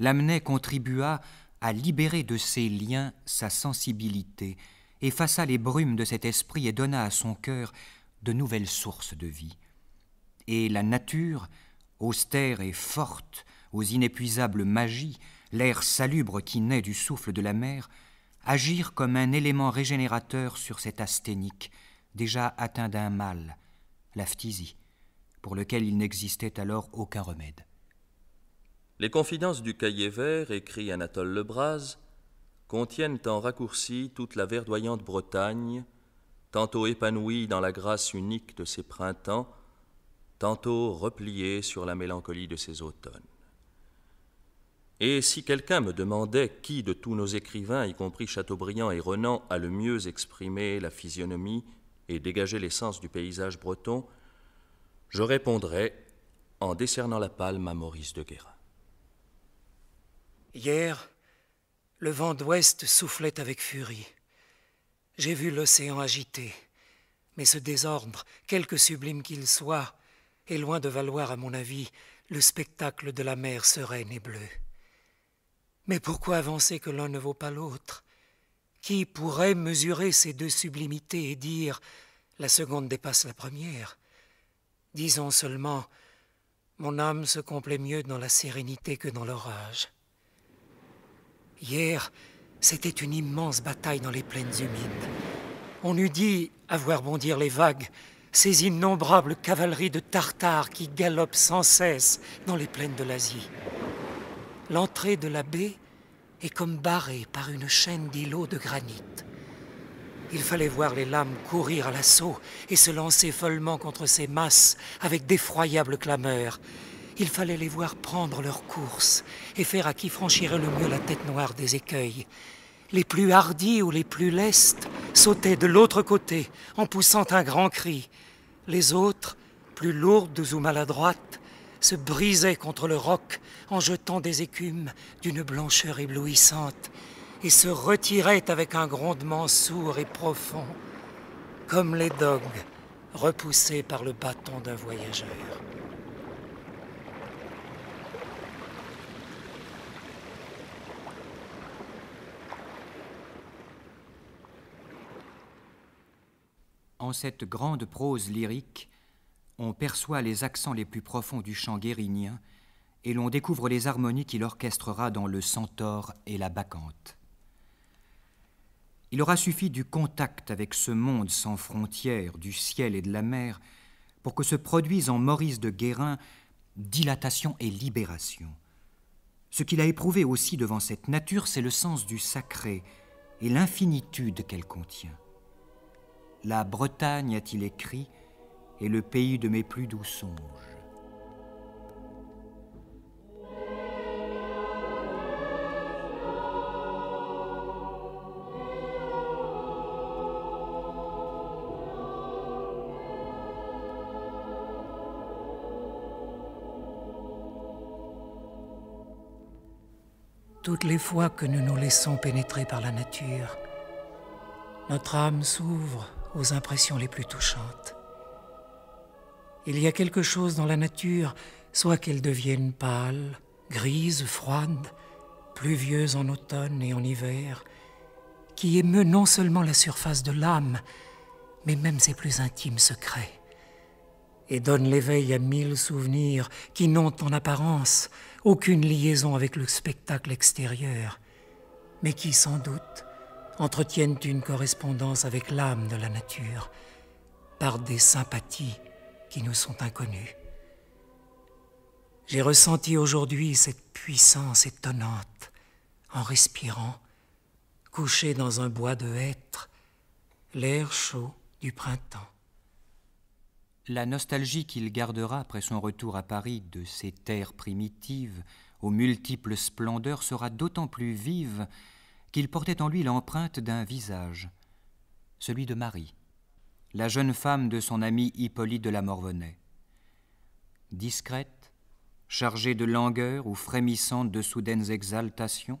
Lamennais contribua à libérer de ses liens sa sensibilité, effaça les brumes de cet esprit et donna à son cœur de nouvelles sources de vie. Et la nature, austère et forte, aux inépuisables magies, l'air salubre qui naît du souffle de la mer, agir comme un élément régénérateur sur cet asthénique, déjà atteint d'un mal, la pour lequel il n'existait alors aucun remède. Les confidences du cahier vert, écrit Anatole Braz, contiennent en raccourci toute la verdoyante Bretagne, tantôt épanouie dans la grâce unique de ses printemps, tantôt repliée sur la mélancolie de ses automnes. Et si quelqu'un me demandait qui de tous nos écrivains, y compris Chateaubriand et Renan, a le mieux exprimé la physionomie et dégagé l'essence du paysage breton, je répondrai en décernant la palme à Maurice de Guérin. Hier, le vent d'ouest soufflait avec furie. J'ai vu l'océan agité, mais ce désordre, quelque sublime qu'il soit, est loin de valoir, à mon avis, le spectacle de la mer sereine et bleue. Mais pourquoi avancer que l'un ne vaut pas l'autre Qui pourrait mesurer ces deux sublimités et dire la seconde dépasse la première Disons seulement, mon âme se complaît mieux dans la sérénité que dans l'orage. Hier, c'était une immense bataille dans les plaines humides. On eût dit, à voir bondir les vagues, ces innombrables cavaleries de Tartares qui galopent sans cesse dans les plaines de l'Asie. L'entrée de la baie est comme barrée par une chaîne d'îlots de granit. Il fallait voir les lames courir à l'assaut et se lancer follement contre ces masses avec d'effroyables clameurs. Il fallait les voir prendre leur course et faire à qui franchirait le mieux la tête noire des écueils. Les plus hardis ou les plus lestes sautaient de l'autre côté en poussant un grand cri. Les autres, plus lourdes ou maladroites, se brisaient contre le roc en jetant des écumes d'une blancheur éblouissante et se retirait avec un grondement sourd et profond, comme les dogues repoussés par le bâton d'un voyageur. En cette grande prose lyrique, on perçoit les accents les plus profonds du chant guérinien et l'on découvre les harmonies qu'il orchestrera dans le centaure et la bacchante. Il aura suffi du contact avec ce monde sans frontières, du ciel et de la mer, pour que se produisent en Maurice de Guérin dilatation et libération. Ce qu'il a éprouvé aussi devant cette nature, c'est le sens du sacré et l'infinitude qu'elle contient. La Bretagne, a-t-il écrit, est le pays de mes plus doux songes. Toutes les fois que nous nous laissons pénétrer par la nature, notre âme s'ouvre aux impressions les plus touchantes. Il y a quelque chose dans la nature, soit qu'elle devienne pâle, grise, froide, pluvieuse en automne et en hiver, qui émeut non seulement la surface de l'âme, mais même ses plus intimes secrets, et donne l'éveil à mille souvenirs qui n'ont en apparence aucune liaison avec le spectacle extérieur, mais qui, sans doute, entretiennent une correspondance avec l'âme de la nature par des sympathies qui nous sont inconnues. J'ai ressenti aujourd'hui cette puissance étonnante en respirant, couché dans un bois de hêtre, l'air chaud du printemps. La nostalgie qu'il gardera après son retour à Paris de ces terres primitives aux multiples splendeurs sera d'autant plus vive qu'il portait en lui l'empreinte d'un visage, celui de Marie, la jeune femme de son ami Hippolyte de la Morvenay. Discrète, chargée de langueur ou frémissante de soudaines exaltations,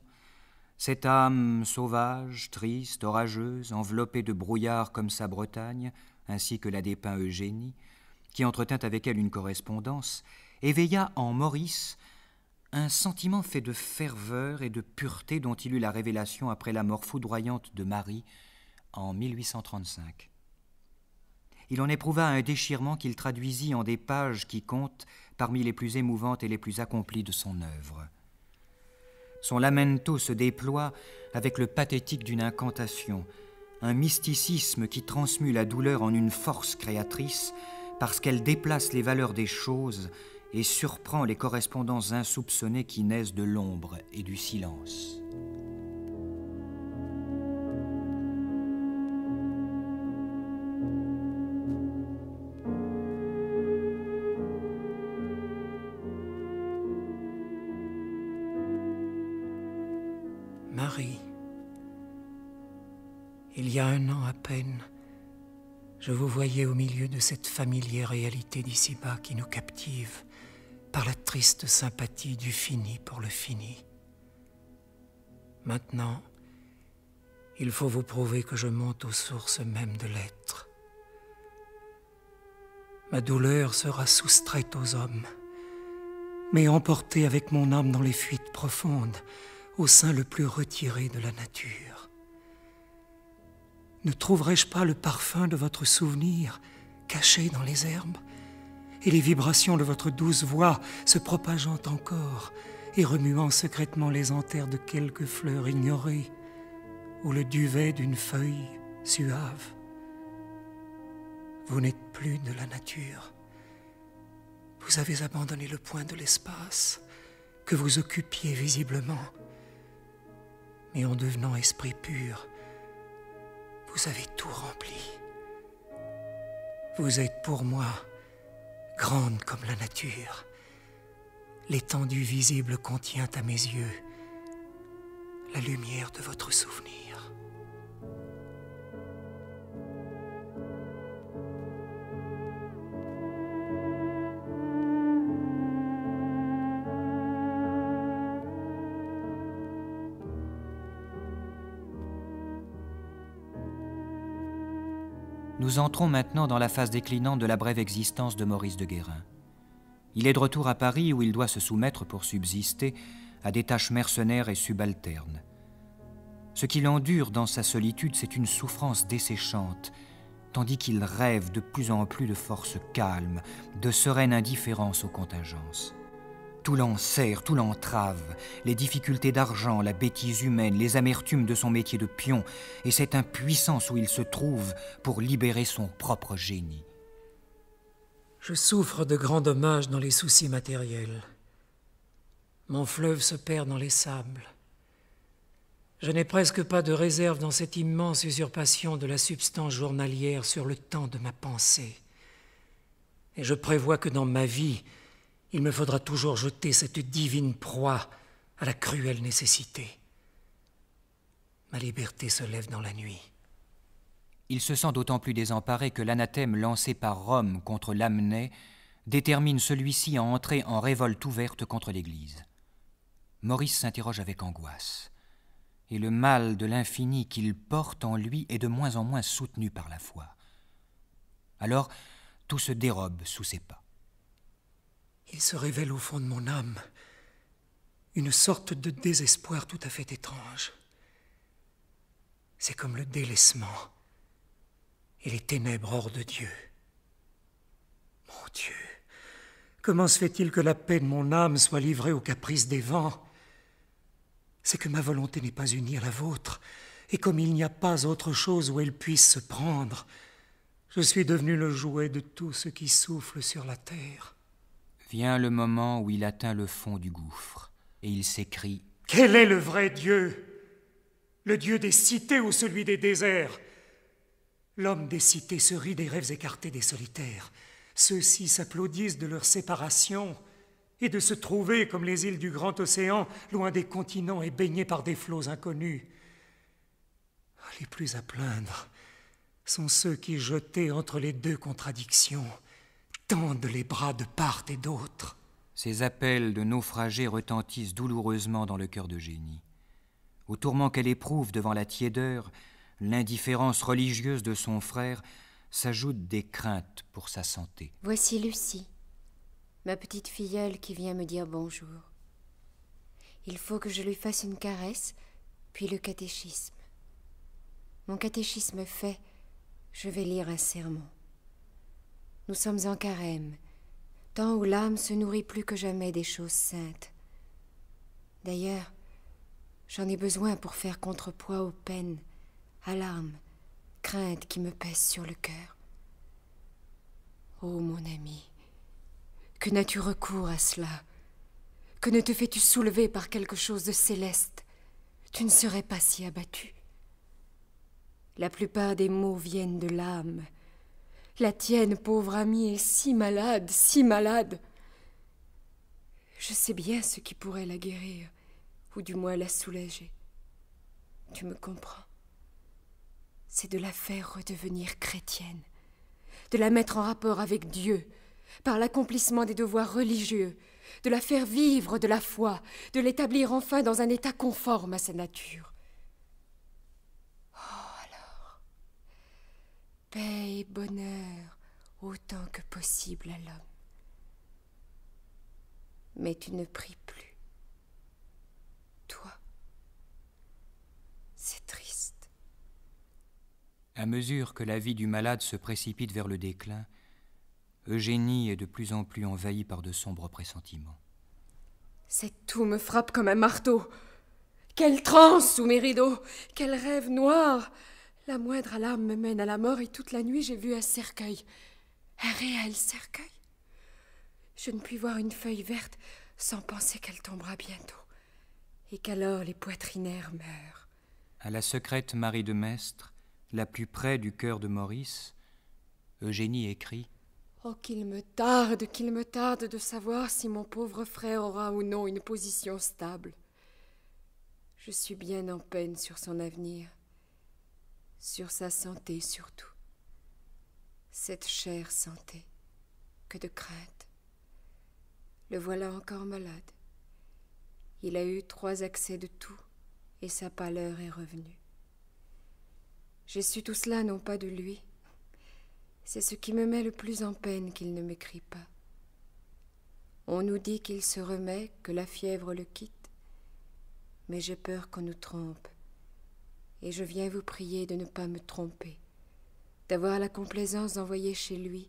cette âme sauvage, triste, orageuse, enveloppée de brouillard comme sa Bretagne, ainsi que la dépeint Eugénie, qui entretint avec elle une correspondance, éveilla en Maurice un sentiment fait de ferveur et de pureté dont il eut la révélation après la mort foudroyante de Marie en 1835. Il en éprouva un déchirement qu'il traduisit en des pages qui comptent parmi les plus émouvantes et les plus accomplies de son œuvre. Son lamento se déploie avec le pathétique d'une incantation, un mysticisme qui transmue la douleur en une force créatrice, parce qu'elle déplace les valeurs des choses et surprend les correspondances insoupçonnées qui naissent de l'ombre et du silence. au milieu de cette familière réalité d'ici-bas qui nous captive par la triste sympathie du fini pour le fini. Maintenant, il faut vous prouver que je monte aux sources mêmes de l'être. Ma douleur sera soustraite aux hommes, mais emportée avec mon âme dans les fuites profondes, au sein le plus retiré de la nature. Ne trouverai-je pas le parfum de votre souvenir caché dans les herbes et les vibrations de votre douce voix se propageant encore et remuant secrètement les enterres de quelques fleurs ignorées ou le duvet d'une feuille suave. Vous n'êtes plus de la nature. Vous avez abandonné le point de l'espace que vous occupiez visiblement, mais en devenant esprit pur, vous avez tout rempli. Vous êtes pour moi grande comme la nature. L'étendue visible contient à mes yeux la lumière de votre souvenir. Nous entrons maintenant dans la phase déclinante de la brève existence de Maurice de Guérin. Il est de retour à Paris où il doit se soumettre pour subsister à des tâches mercenaires et subalternes. Ce qu'il endure dans sa solitude, c'est une souffrance desséchante, tandis qu'il rêve de plus en plus de force calme, de sereine indifférence aux contingences. Tout l'enserre, tout l'entrave, les difficultés d'argent, la bêtise humaine, les amertumes de son métier de pion, et cette impuissance où il se trouve pour libérer son propre génie. Je souffre de grands dommages dans les soucis matériels. Mon fleuve se perd dans les sables. Je n'ai presque pas de réserve dans cette immense usurpation de la substance journalière sur le temps de ma pensée. Et je prévois que dans ma vie, il me faudra toujours jeter cette divine proie à la cruelle nécessité. Ma liberté se lève dans la nuit. Il se sent d'autant plus désemparé que l'anathème lancé par Rome contre l'Amné détermine celui-ci à entrer en révolte ouverte contre l'Église. Maurice s'interroge avec angoisse, et le mal de l'infini qu'il porte en lui est de moins en moins soutenu par la foi. Alors, tout se dérobe sous ses pas. Il se révèle au fond de mon âme une sorte de désespoir tout à fait étrange. C'est comme le délaissement et les ténèbres hors de Dieu. Mon Dieu, comment se fait-il que la paix de mon âme soit livrée aux caprices des vents C'est que ma volonté n'est pas unie à la vôtre, et comme il n'y a pas autre chose où elle puisse se prendre, je suis devenu le jouet de tout ce qui souffle sur la terre. Vient le moment où il atteint le fond du gouffre, et il s'écrie Quel est le vrai Dieu Le Dieu des cités ou celui des déserts L'homme des cités se rit des rêves écartés des solitaires. Ceux-ci s'applaudissent de leur séparation et de se trouver comme les îles du grand océan, loin des continents et baignés par des flots inconnus. Les plus à plaindre sont ceux qui, jetaient entre les deux contradictions, tendent les bras de part et d'autre. Ces appels de naufragés retentissent douloureusement dans le cœur d'Eugénie. Au tourment qu'elle éprouve devant la tiédeur, l'indifférence religieuse de son frère s'ajoutent des craintes pour sa santé. Voici Lucie, ma petite filleule qui vient me dire bonjour. Il faut que je lui fasse une caresse, puis le catéchisme. Mon catéchisme fait, je vais lire un sermon. Nous sommes en carême, temps où l'âme se nourrit plus que jamais des choses saintes. D'ailleurs, j'en ai besoin pour faire contrepoids aux peines, alarmes, craintes qui me pèsent sur le cœur. Ô mon ami, que n'as-tu recours à cela Que ne te fais-tu soulever par quelque chose de céleste Tu ne serais pas si abattu. La plupart des mots viennent de l'âme la tienne, pauvre amie, est si malade, si malade. Je sais bien ce qui pourrait la guérir, ou du moins la soulager. Tu me comprends. C'est de la faire redevenir chrétienne, de la mettre en rapport avec Dieu, par l'accomplissement des devoirs religieux, de la faire vivre de la foi, de l'établir enfin dans un état conforme à sa nature. paix et bonheur autant que possible à l'homme. Mais tu ne pries plus. Toi, c'est triste. À mesure que la vie du malade se précipite vers le déclin, Eugénie est de plus en plus envahie par de sombres pressentiments. C'est tout me frappe comme un marteau. Quelle transe sous mes rideaux, quel rêve noir, la moindre alarme me mène à la mort et toute la nuit j'ai vu un cercueil. Un réel cercueil. Je ne puis voir une feuille verte sans penser qu'elle tombera bientôt et qu'alors les poitrinaires meurent. À la secrète Marie de Mestre, la plus près du cœur de Maurice, Eugénie écrit Oh, qu'il me tarde, qu'il me tarde de savoir si mon pauvre frère aura ou non une position stable. Je suis bien en peine sur son avenir sur sa santé surtout. Cette chère santé, que de crainte. Le voilà encore malade. Il a eu trois accès de tout, et sa pâleur est revenue. J'ai su tout cela non pas de lui. C'est ce qui me met le plus en peine qu'il ne m'écrit pas. On nous dit qu'il se remet, que la fièvre le quitte, mais j'ai peur qu'on nous trompe et je viens vous prier de ne pas me tromper, d'avoir la complaisance d'envoyer chez lui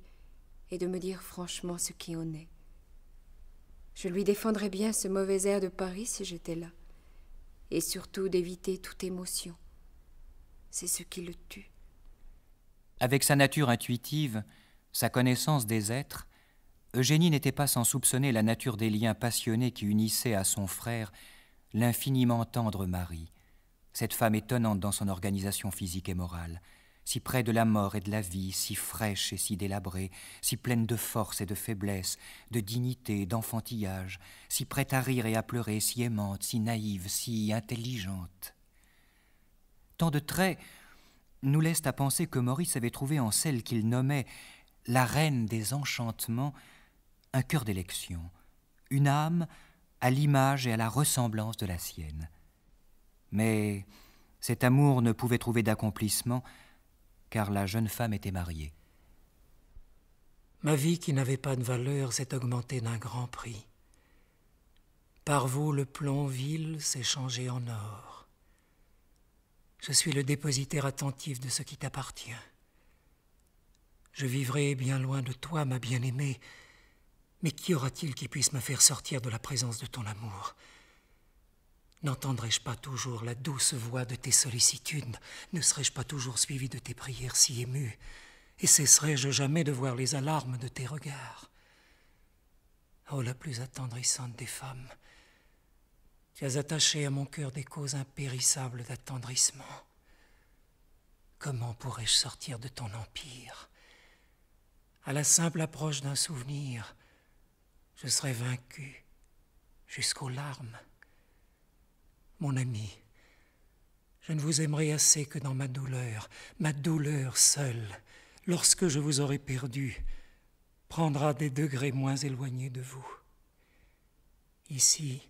et de me dire franchement ce qui en est. Je lui défendrais bien ce mauvais air de Paris si j'étais là, et surtout d'éviter toute émotion. C'est ce qui le tue. Avec sa nature intuitive, sa connaissance des êtres, Eugénie n'était pas sans soupçonner la nature des liens passionnés qui unissaient à son frère l'infiniment tendre Marie cette femme étonnante dans son organisation physique et morale, si près de la mort et de la vie, si fraîche et si délabrée, si pleine de force et de faiblesse, de dignité, et d'enfantillage, si prête à rire et à pleurer, si aimante, si naïve, si intelligente. Tant de traits nous laissent à penser que Maurice avait trouvé en celle qu'il nommait la reine des enchantements un cœur d'élection, une âme à l'image et à la ressemblance de la sienne. Mais cet amour ne pouvait trouver d'accomplissement car la jeune femme était mariée. Ma vie qui n'avait pas de valeur s'est augmentée d'un grand prix. Par vous, le plomb vil s'est changé en or. Je suis le dépositaire attentif de ce qui t'appartient. Je vivrai bien loin de toi, ma bien-aimée, mais qui aura-t-il qui puisse me faire sortir de la présence de ton amour N'entendrai-je pas toujours la douce voix de tes sollicitudes Ne serais-je pas toujours suivi de tes prières si émues Et cesserai je jamais de voir les alarmes de tes regards Oh, la plus attendrissante des femmes Tu as attaché à mon cœur des causes impérissables d'attendrissement. Comment pourrais-je sortir de ton empire À la simple approche d'un souvenir, je serais vaincu jusqu'aux larmes mon ami, je ne vous aimerai assez que dans ma douleur, ma douleur seule, lorsque je vous aurai perdu, prendra des degrés moins éloignés de vous. Ici,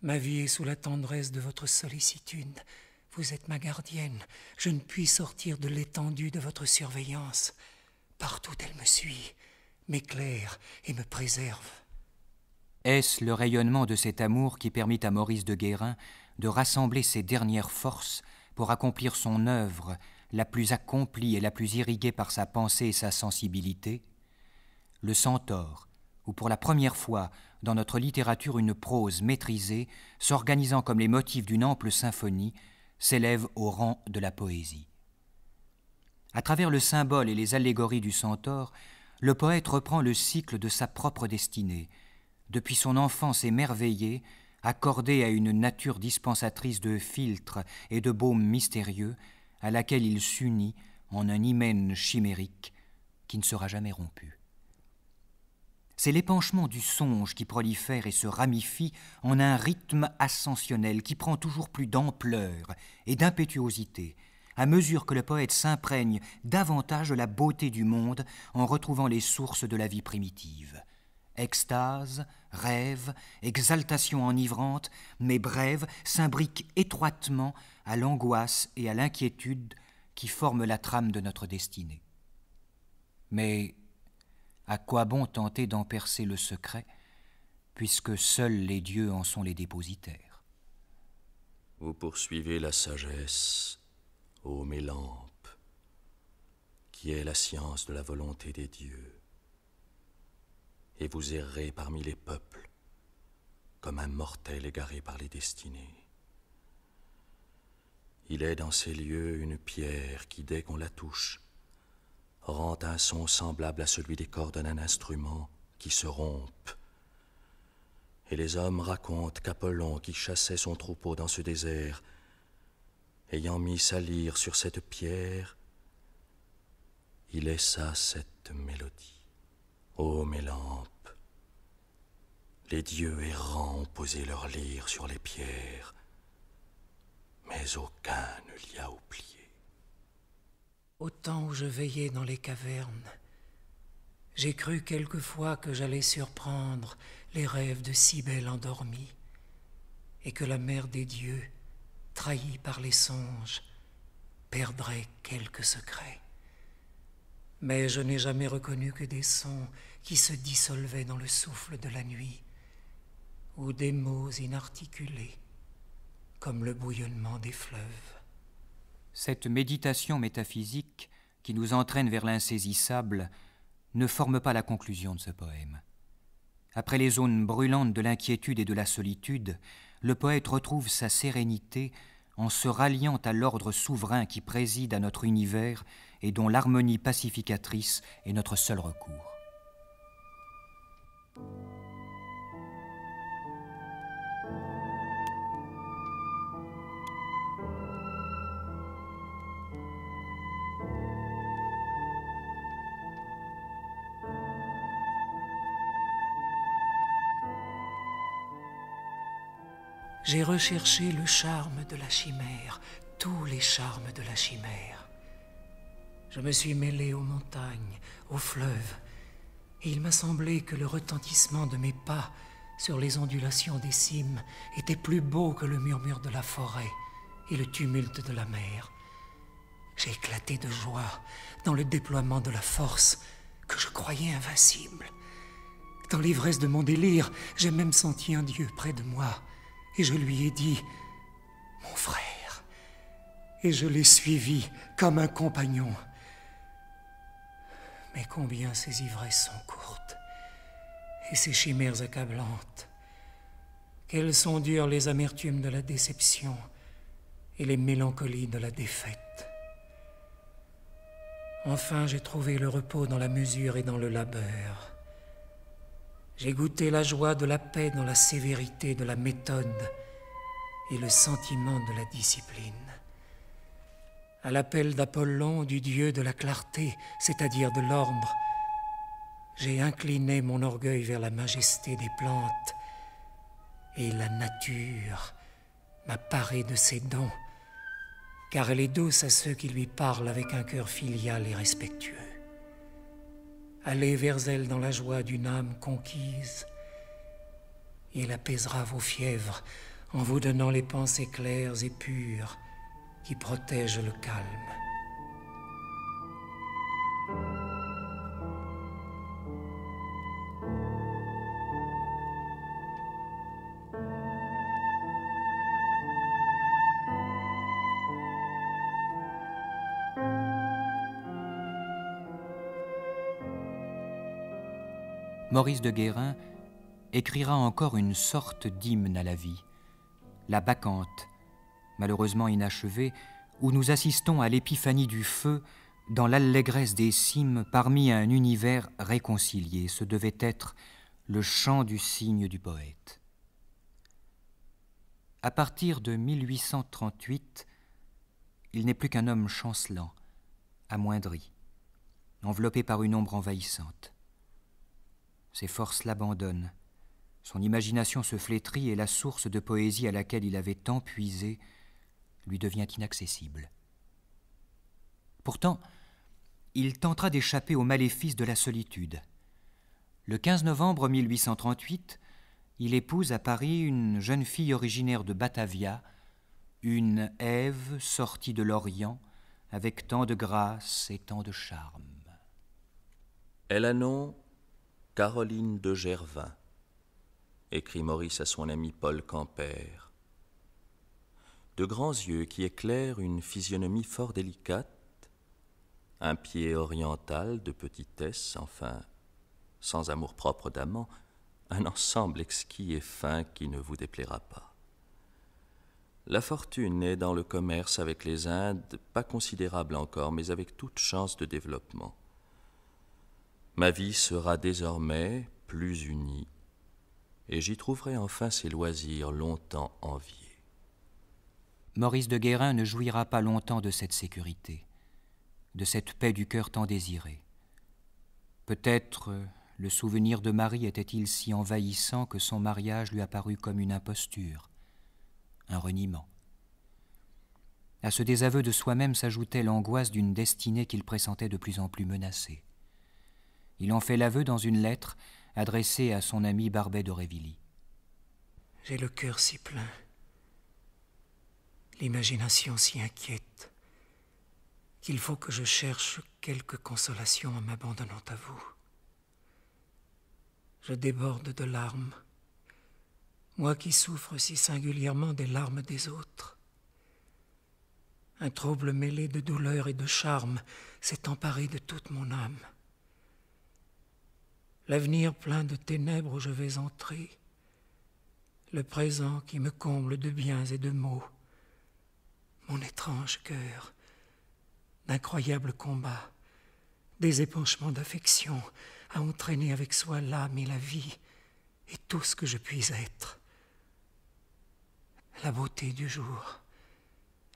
ma vie est sous la tendresse de votre sollicitude. Vous êtes ma gardienne. Je ne puis sortir de l'étendue de votre surveillance. Partout elle me suit, m'éclaire et me préserve. Est-ce le rayonnement de cet amour qui permit à Maurice de Guérin de rassembler ses dernières forces pour accomplir son œuvre, la plus accomplie et la plus irriguée par sa pensée et sa sensibilité Le Centaure, où pour la première fois dans notre littérature une prose maîtrisée, s'organisant comme les motifs d'une ample symphonie, s'élève au rang de la poésie. À travers le symbole et les allégories du centaure, le poète reprend le cycle de sa propre destinée, depuis son enfance émerveillée, accordée à une nature dispensatrice de filtres et de baumes mystérieux, à laquelle il s'unit en un hymen chimérique qui ne sera jamais rompu. C'est l'épanchement du songe qui prolifère et se ramifie en un rythme ascensionnel qui prend toujours plus d'ampleur et d'impétuosité, à mesure que le poète s'imprègne davantage de la beauté du monde en retrouvant les sources de la vie primitive. Extase, rêve, exaltation enivrante, mais brève, s'imbriquent étroitement à l'angoisse et à l'inquiétude qui forment la trame de notre destinée. Mais à quoi bon tenter d'en percer le secret, puisque seuls les dieux en sont les dépositaires Vous poursuivez la sagesse, ô mes lampes, qui est la science de la volonté des dieux et vous errez parmi les peuples, comme un mortel égaré par les destinées. Il est dans ces lieux une pierre qui, dès qu'on la touche, rend un son semblable à celui des cordes d'un instrument qui se rompe. Et les hommes racontent qu'Apollon, qui chassait son troupeau dans ce désert, ayant mis sa lyre sur cette pierre, il laissa cette mélodie ô mes lampes, les dieux errants ont posé leur lyre sur les pierres, mais aucun ne l'y a oublié. Au temps où je veillais dans les cavernes, j'ai cru quelquefois que j'allais surprendre les rêves de si endormie, et que la mère des dieux, trahie par les songes, perdrait quelques secrets mais je n'ai jamais reconnu que des sons qui se dissolvaient dans le souffle de la nuit, ou des mots inarticulés, comme le bouillonnement des fleuves. Cette méditation métaphysique qui nous entraîne vers l'insaisissable ne forme pas la conclusion de ce poème. Après les zones brûlantes de l'inquiétude et de la solitude, le poète retrouve sa sérénité en se ralliant à l'ordre souverain qui préside à notre univers et dont l'harmonie pacificatrice est notre seul recours. J'ai recherché le charme de la chimère, tous les charmes de la chimère. Je me suis mêlé aux montagnes, aux fleuves, et il m'a semblé que le retentissement de mes pas sur les ondulations des cimes était plus beau que le murmure de la forêt et le tumulte de la mer. J'ai éclaté de joie dans le déploiement de la force que je croyais invincible. Dans l'ivresse de mon délire, j'ai même senti un Dieu près de moi et je lui ai dit Mon frère, et je l'ai suivi comme un compagnon. Mais combien ces ivresses sont courtes et ces chimères accablantes. Quelles sont dures les amertumes de la déception et les mélancolies de la défaite. Enfin, j'ai trouvé le repos dans la mesure et dans le labeur. J'ai goûté la joie de la paix dans la sévérité de la méthode et le sentiment de la discipline. À l'appel d'Apollon, du dieu de la clarté, c'est-à-dire de l'ordre, j'ai incliné mon orgueil vers la majesté des plantes et la nature m'a paré de ses dons, car elle est douce à ceux qui lui parlent avec un cœur filial et respectueux. Allez vers elle dans la joie d'une âme conquise. et elle apaisera vos fièvres en vous donnant les pensées claires et pures qui protègent le calme. Maurice de Guérin écrira encore une sorte d'hymne à la vie, la bacchante, malheureusement inachevée, où nous assistons à l'épiphanie du feu dans l'allégresse des cimes parmi un univers réconcilié. Ce devait être le chant du signe du poète. À partir de 1838, il n'est plus qu'un homme chancelant, amoindri, enveloppé par une ombre envahissante ses forces l'abandonnent, son imagination se flétrit et la source de poésie à laquelle il avait tant puisé lui devient inaccessible. Pourtant, il tentera d'échapper aux maléfices de la solitude. Le 15 novembre 1838, il épouse à Paris une jeune fille originaire de Batavia, une Ève sortie de l'Orient, avec tant de grâce et tant de charme. Elle a Caroline de Gervin, écrit Maurice à son ami Paul Campère. De grands yeux qui éclairent une physionomie fort délicate, un pied oriental de petitesse, enfin, sans amour-propre d'amant, un ensemble exquis et fin qui ne vous déplaira pas. La fortune est dans le commerce avec les Indes, pas considérable encore, mais avec toute chance de développement. Ma vie sera désormais plus unie, et j'y trouverai enfin ces loisirs longtemps enviés. Maurice de Guérin ne jouira pas longtemps de cette sécurité, de cette paix du cœur tant désirée. Peut-être euh, le souvenir de Marie était-il si envahissant que son mariage lui apparut comme une imposture, un reniement. À ce désaveu de soi-même s'ajoutait l'angoisse d'une destinée qu'il pressentait de plus en plus menacée. Il en fait l'aveu dans une lettre adressée à son ami Barbet Révilly. J'ai le cœur si plein, l'imagination si inquiète, qu'il faut que je cherche quelque consolation en m'abandonnant à vous. Je déborde de larmes, moi qui souffre si singulièrement des larmes des autres. Un trouble mêlé de douleur et de charme s'est emparé de toute mon âme l'avenir plein de ténèbres où je vais entrer, le présent qui me comble de biens et de maux, mon étrange cœur, d'incroyables combats, des épanchements d'affection à entraîner avec soi l'âme et la vie et tout ce que je puis être. La beauté du jour,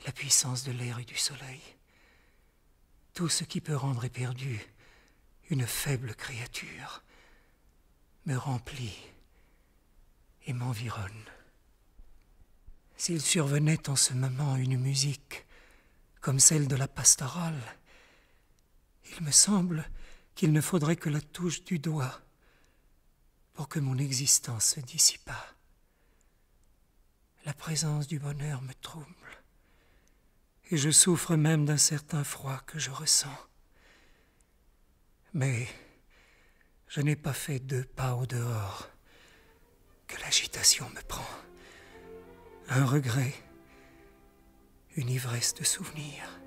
la puissance de l'air et du soleil, tout ce qui peut rendre éperdue une faible créature me remplit et m'environne. S'il survenait en ce moment une musique comme celle de la pastorale, il me semble qu'il ne faudrait que la touche du doigt pour que mon existence se dissipât. La présence du bonheur me trouble, et je souffre même d'un certain froid que je ressens. Mais je n'ai pas fait deux pas au dehors que l'agitation me prend. Un regret, une ivresse de souvenirs,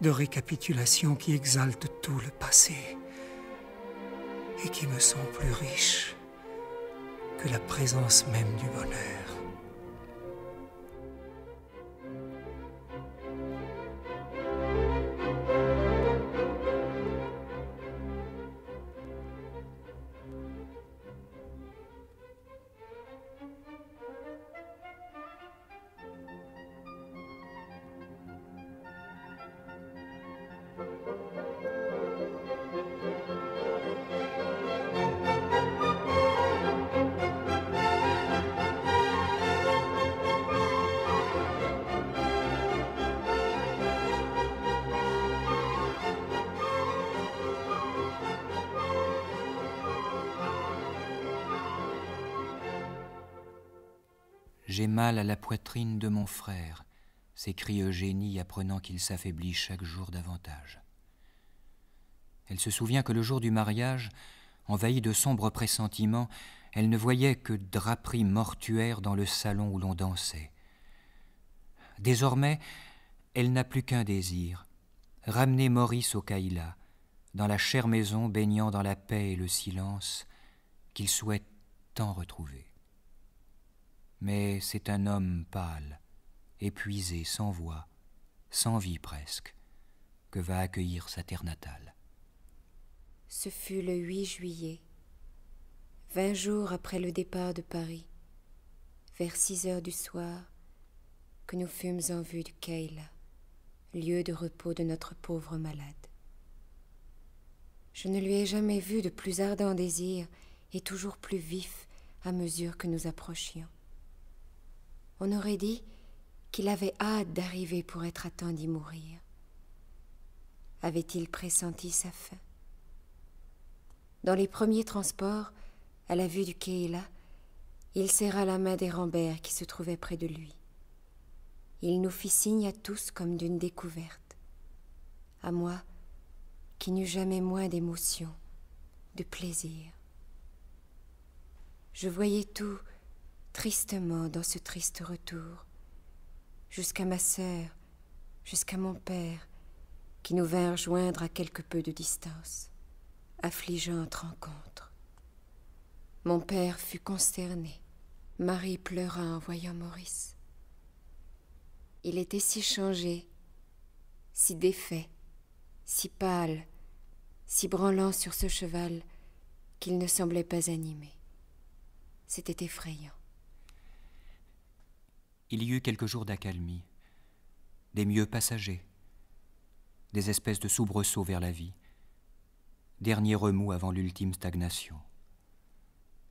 de récapitulations qui exaltent tout le passé et qui me sont plus riches que la présence même du bonheur. mal à la poitrine de mon frère, s'écrie Eugénie apprenant qu'il s'affaiblit chaque jour davantage. Elle se souvient que le jour du mariage, envahie de sombres pressentiments, elle ne voyait que draperies mortuaires dans le salon où l'on dansait. Désormais, elle n'a plus qu'un désir ramener Maurice au Caïla, dans la chère maison baignant dans la paix et le silence qu'il souhaite tant retrouver mais c'est un homme pâle, épuisé, sans voix, sans vie presque, que va accueillir sa terre natale. Ce fut le 8 juillet, vingt jours après le départ de Paris, vers six heures du soir, que nous fûmes en vue du Keila, lieu de repos de notre pauvre malade. Je ne lui ai jamais vu de plus ardent désir et toujours plus vif à mesure que nous approchions on aurait dit qu'il avait hâte d'arriver pour être à temps d'y mourir. Avait-il pressenti sa fin Dans les premiers transports, à la vue du là, il serra la main des Rambert qui se trouvaient près de lui. Il nous fit signe à tous comme d'une découverte. À moi, qui n'eus jamais moins d'émotion, de plaisir. Je voyais tout tristement dans ce triste retour, jusqu'à ma sœur, jusqu'à mon père, qui nous vinrent joindre à quelque peu de distance. Affligeante rencontre. Mon père fut consterné. Marie pleura en voyant Maurice. Il était si changé, si défait, si pâle, si branlant sur ce cheval, qu'il ne semblait pas animé. C'était effrayant il y eut quelques jours d'accalmie, des mieux passagers, des espèces de soubresauts vers la vie, dernier remous avant l'ultime stagnation.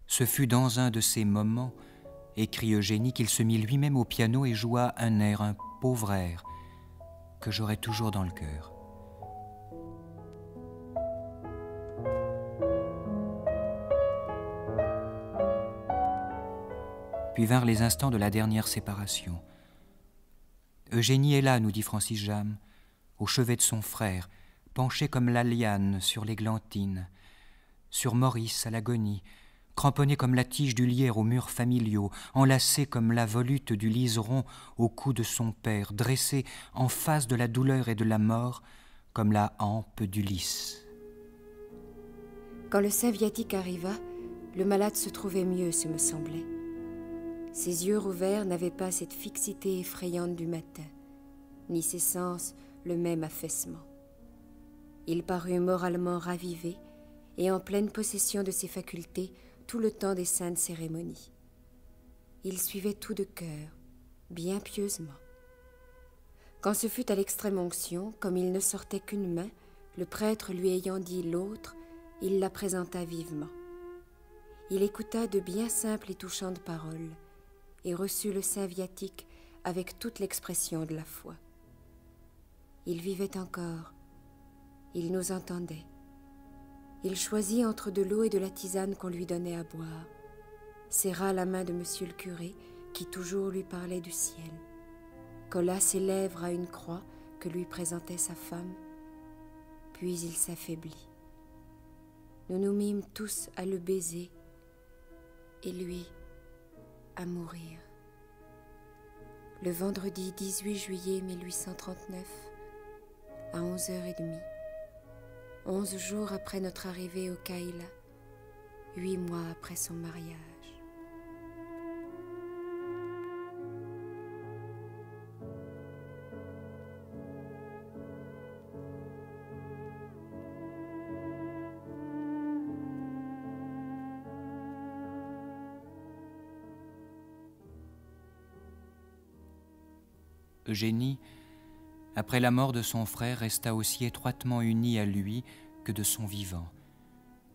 Ce fut dans un de ces moments, écrit Eugénie, qu'il se mit lui-même au piano et joua un air, un pauvre air, que j'aurai toujours dans le cœur. puis vinrent les instants de la dernière séparation. Eugénie est là, nous dit Francis Jam, au chevet de son frère, penchée comme la liane sur l'églantine, sur Maurice à l'agonie, cramponnée comme la tige du lierre aux murs familiaux, enlacée comme la volute du liseron au cou de son père, dressée en face de la douleur et de la mort, comme la hampe du lys. Quand le saviatique arriva, le malade se trouvait mieux, ce me semblait. Ses yeux rouverts n'avaient pas cette fixité effrayante du matin, ni ses sens le même affaissement. Il parut moralement ravivé et en pleine possession de ses facultés tout le temps des saintes cérémonies. Il suivait tout de cœur, bien pieusement. Quand ce fut à l'extrême onction, comme il ne sortait qu'une main, le prêtre lui ayant dit l'autre, il la présenta vivement. Il écouta de bien simples et touchantes paroles, et reçut le saint viatique avec toute l'expression de la foi. Il vivait encore, il nous entendait. Il choisit entre de l'eau et de la tisane qu'on lui donnait à boire, serra la main de monsieur le curé qui toujours lui parlait du ciel, colla ses lèvres à une croix que lui présentait sa femme, puis il s'affaiblit. Nous nous mîmes tous à le baiser, et lui, mourir. Le vendredi 18 juillet 1839, à 11h30, 11 jours après notre arrivée au Kaila, huit mois après son mariage. Eugénie, après la mort de son frère, resta aussi étroitement unie à lui que de son vivant.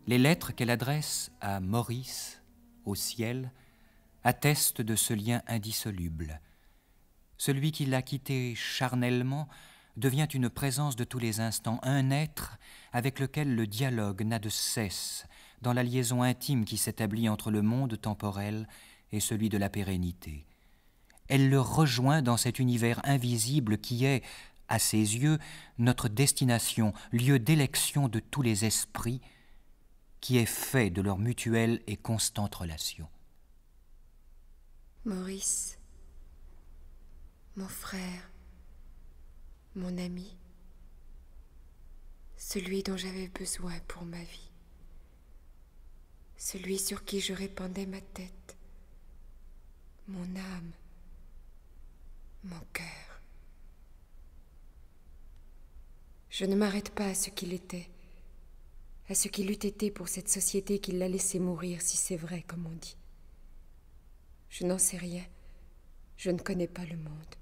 Les lettres qu'elle adresse à Maurice, au ciel, attestent de ce lien indissoluble. Celui qui l'a quitté charnellement devient une présence de tous les instants, un être avec lequel le dialogue n'a de cesse dans la liaison intime qui s'établit entre le monde temporel et celui de la pérennité elle le rejoint dans cet univers invisible qui est, à ses yeux, notre destination, lieu d'élection de tous les esprits, qui est fait de leur mutuelle et constante relation. Maurice, mon frère, mon ami, celui dont j'avais besoin pour ma vie, celui sur qui je répandais ma tête, mon âme, mon cœur. Je ne m'arrête pas à ce qu'il était, à ce qu'il eût été pour cette société qui l'a laissé mourir, si c'est vrai, comme on dit. Je n'en sais rien, je ne connais pas le monde.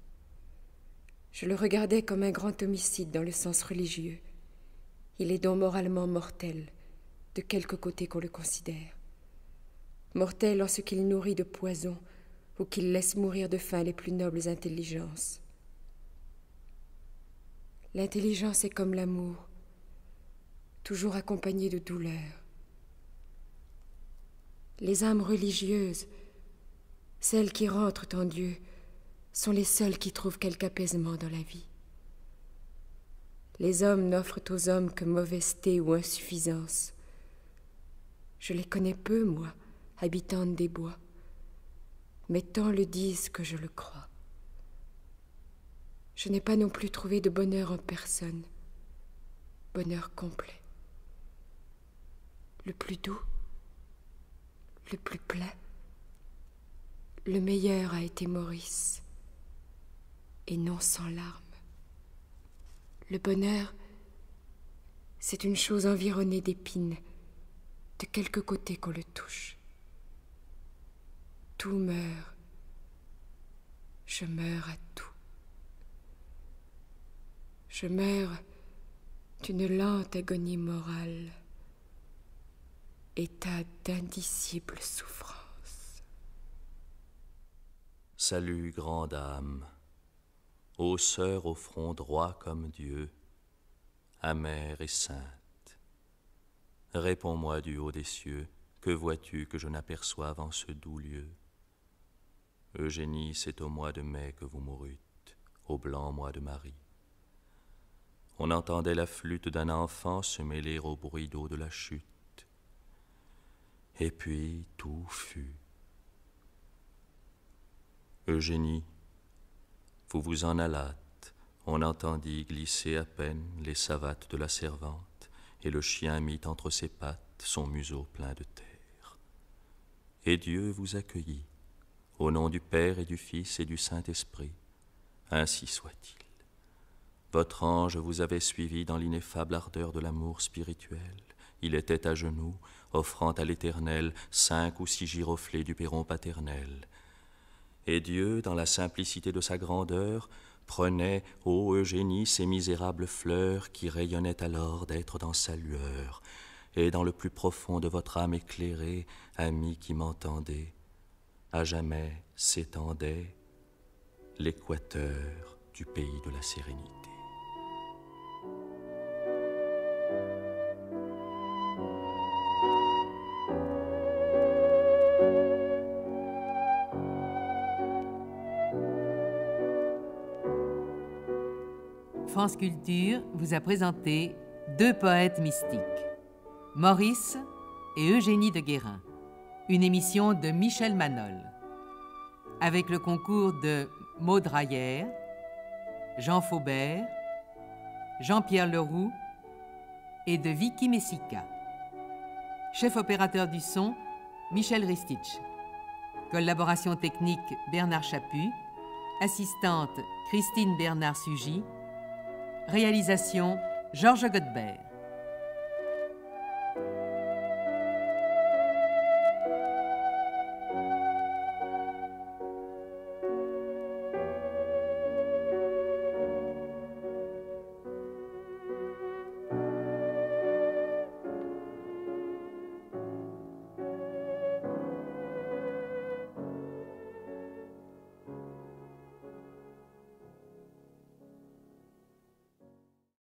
Je le regardais comme un grand homicide dans le sens religieux. Il est donc moralement mortel, de quelque côté qu'on le considère. Mortel en ce qu'il nourrit de poison, ou qu'il laisse mourir de faim les plus nobles intelligences. L'intelligence est comme l'amour, toujours accompagnée de douleur. Les âmes religieuses, celles qui rentrent en Dieu, sont les seules qui trouvent quelque apaisement dans la vie. Les hommes n'offrent aux hommes que mauvaiseté ou insuffisance. Je les connais peu, moi, habitante des bois mais tant le disent que je le crois. Je n'ai pas non plus trouvé de bonheur en personne, bonheur complet. Le plus doux, le plus plein, le meilleur a été Maurice, et non sans larmes. Le bonheur, c'est une chose environnée d'épines, de quelque côté qu'on le touche. Tout meurt. Je meurs à tout. Je meurs d'une lente agonie morale, état d'indicible souffrance. Salut, grande âme, ô sœur au front droit comme Dieu, amère et sainte, réponds-moi du haut des cieux, que vois-tu que je n'aperçoive en ce doux lieu? Eugénie, c'est au mois de mai que vous mourûtes, au blanc mois de Marie. On entendait la flûte d'un enfant se mêler au bruit d'eau de la chute. Et puis tout fut. Eugénie, vous vous en allâtes, on entendit glisser à peine les savates de la servante, et le chien mit entre ses pattes son museau plein de terre. Et Dieu vous accueillit au nom du Père et du Fils et du Saint-Esprit, ainsi soit-il. Votre ange vous avait suivi dans l'ineffable ardeur de l'amour spirituel. Il était à genoux, offrant à l'Éternel cinq ou six giroflées du perron paternel. Et Dieu, dans la simplicité de sa grandeur, prenait, ô Eugénie, ces misérables fleurs qui rayonnaient alors d'être dans sa lueur, et dans le plus profond de votre âme éclairée, ami qui m'entendez, à jamais s'étendait l'équateur du pays de la sérénité. France Culture vous a présenté deux poètes mystiques, Maurice et Eugénie de Guérin une émission de Michel Manol, avec le concours de Maud Rayer, Jean Faubert, Jean-Pierre Leroux et de Vicky Messica. Chef opérateur du son, Michel Ristich. Collaboration technique, Bernard Chaput. Assistante, Christine Bernard-Sugy. Réalisation, Georges Godbert.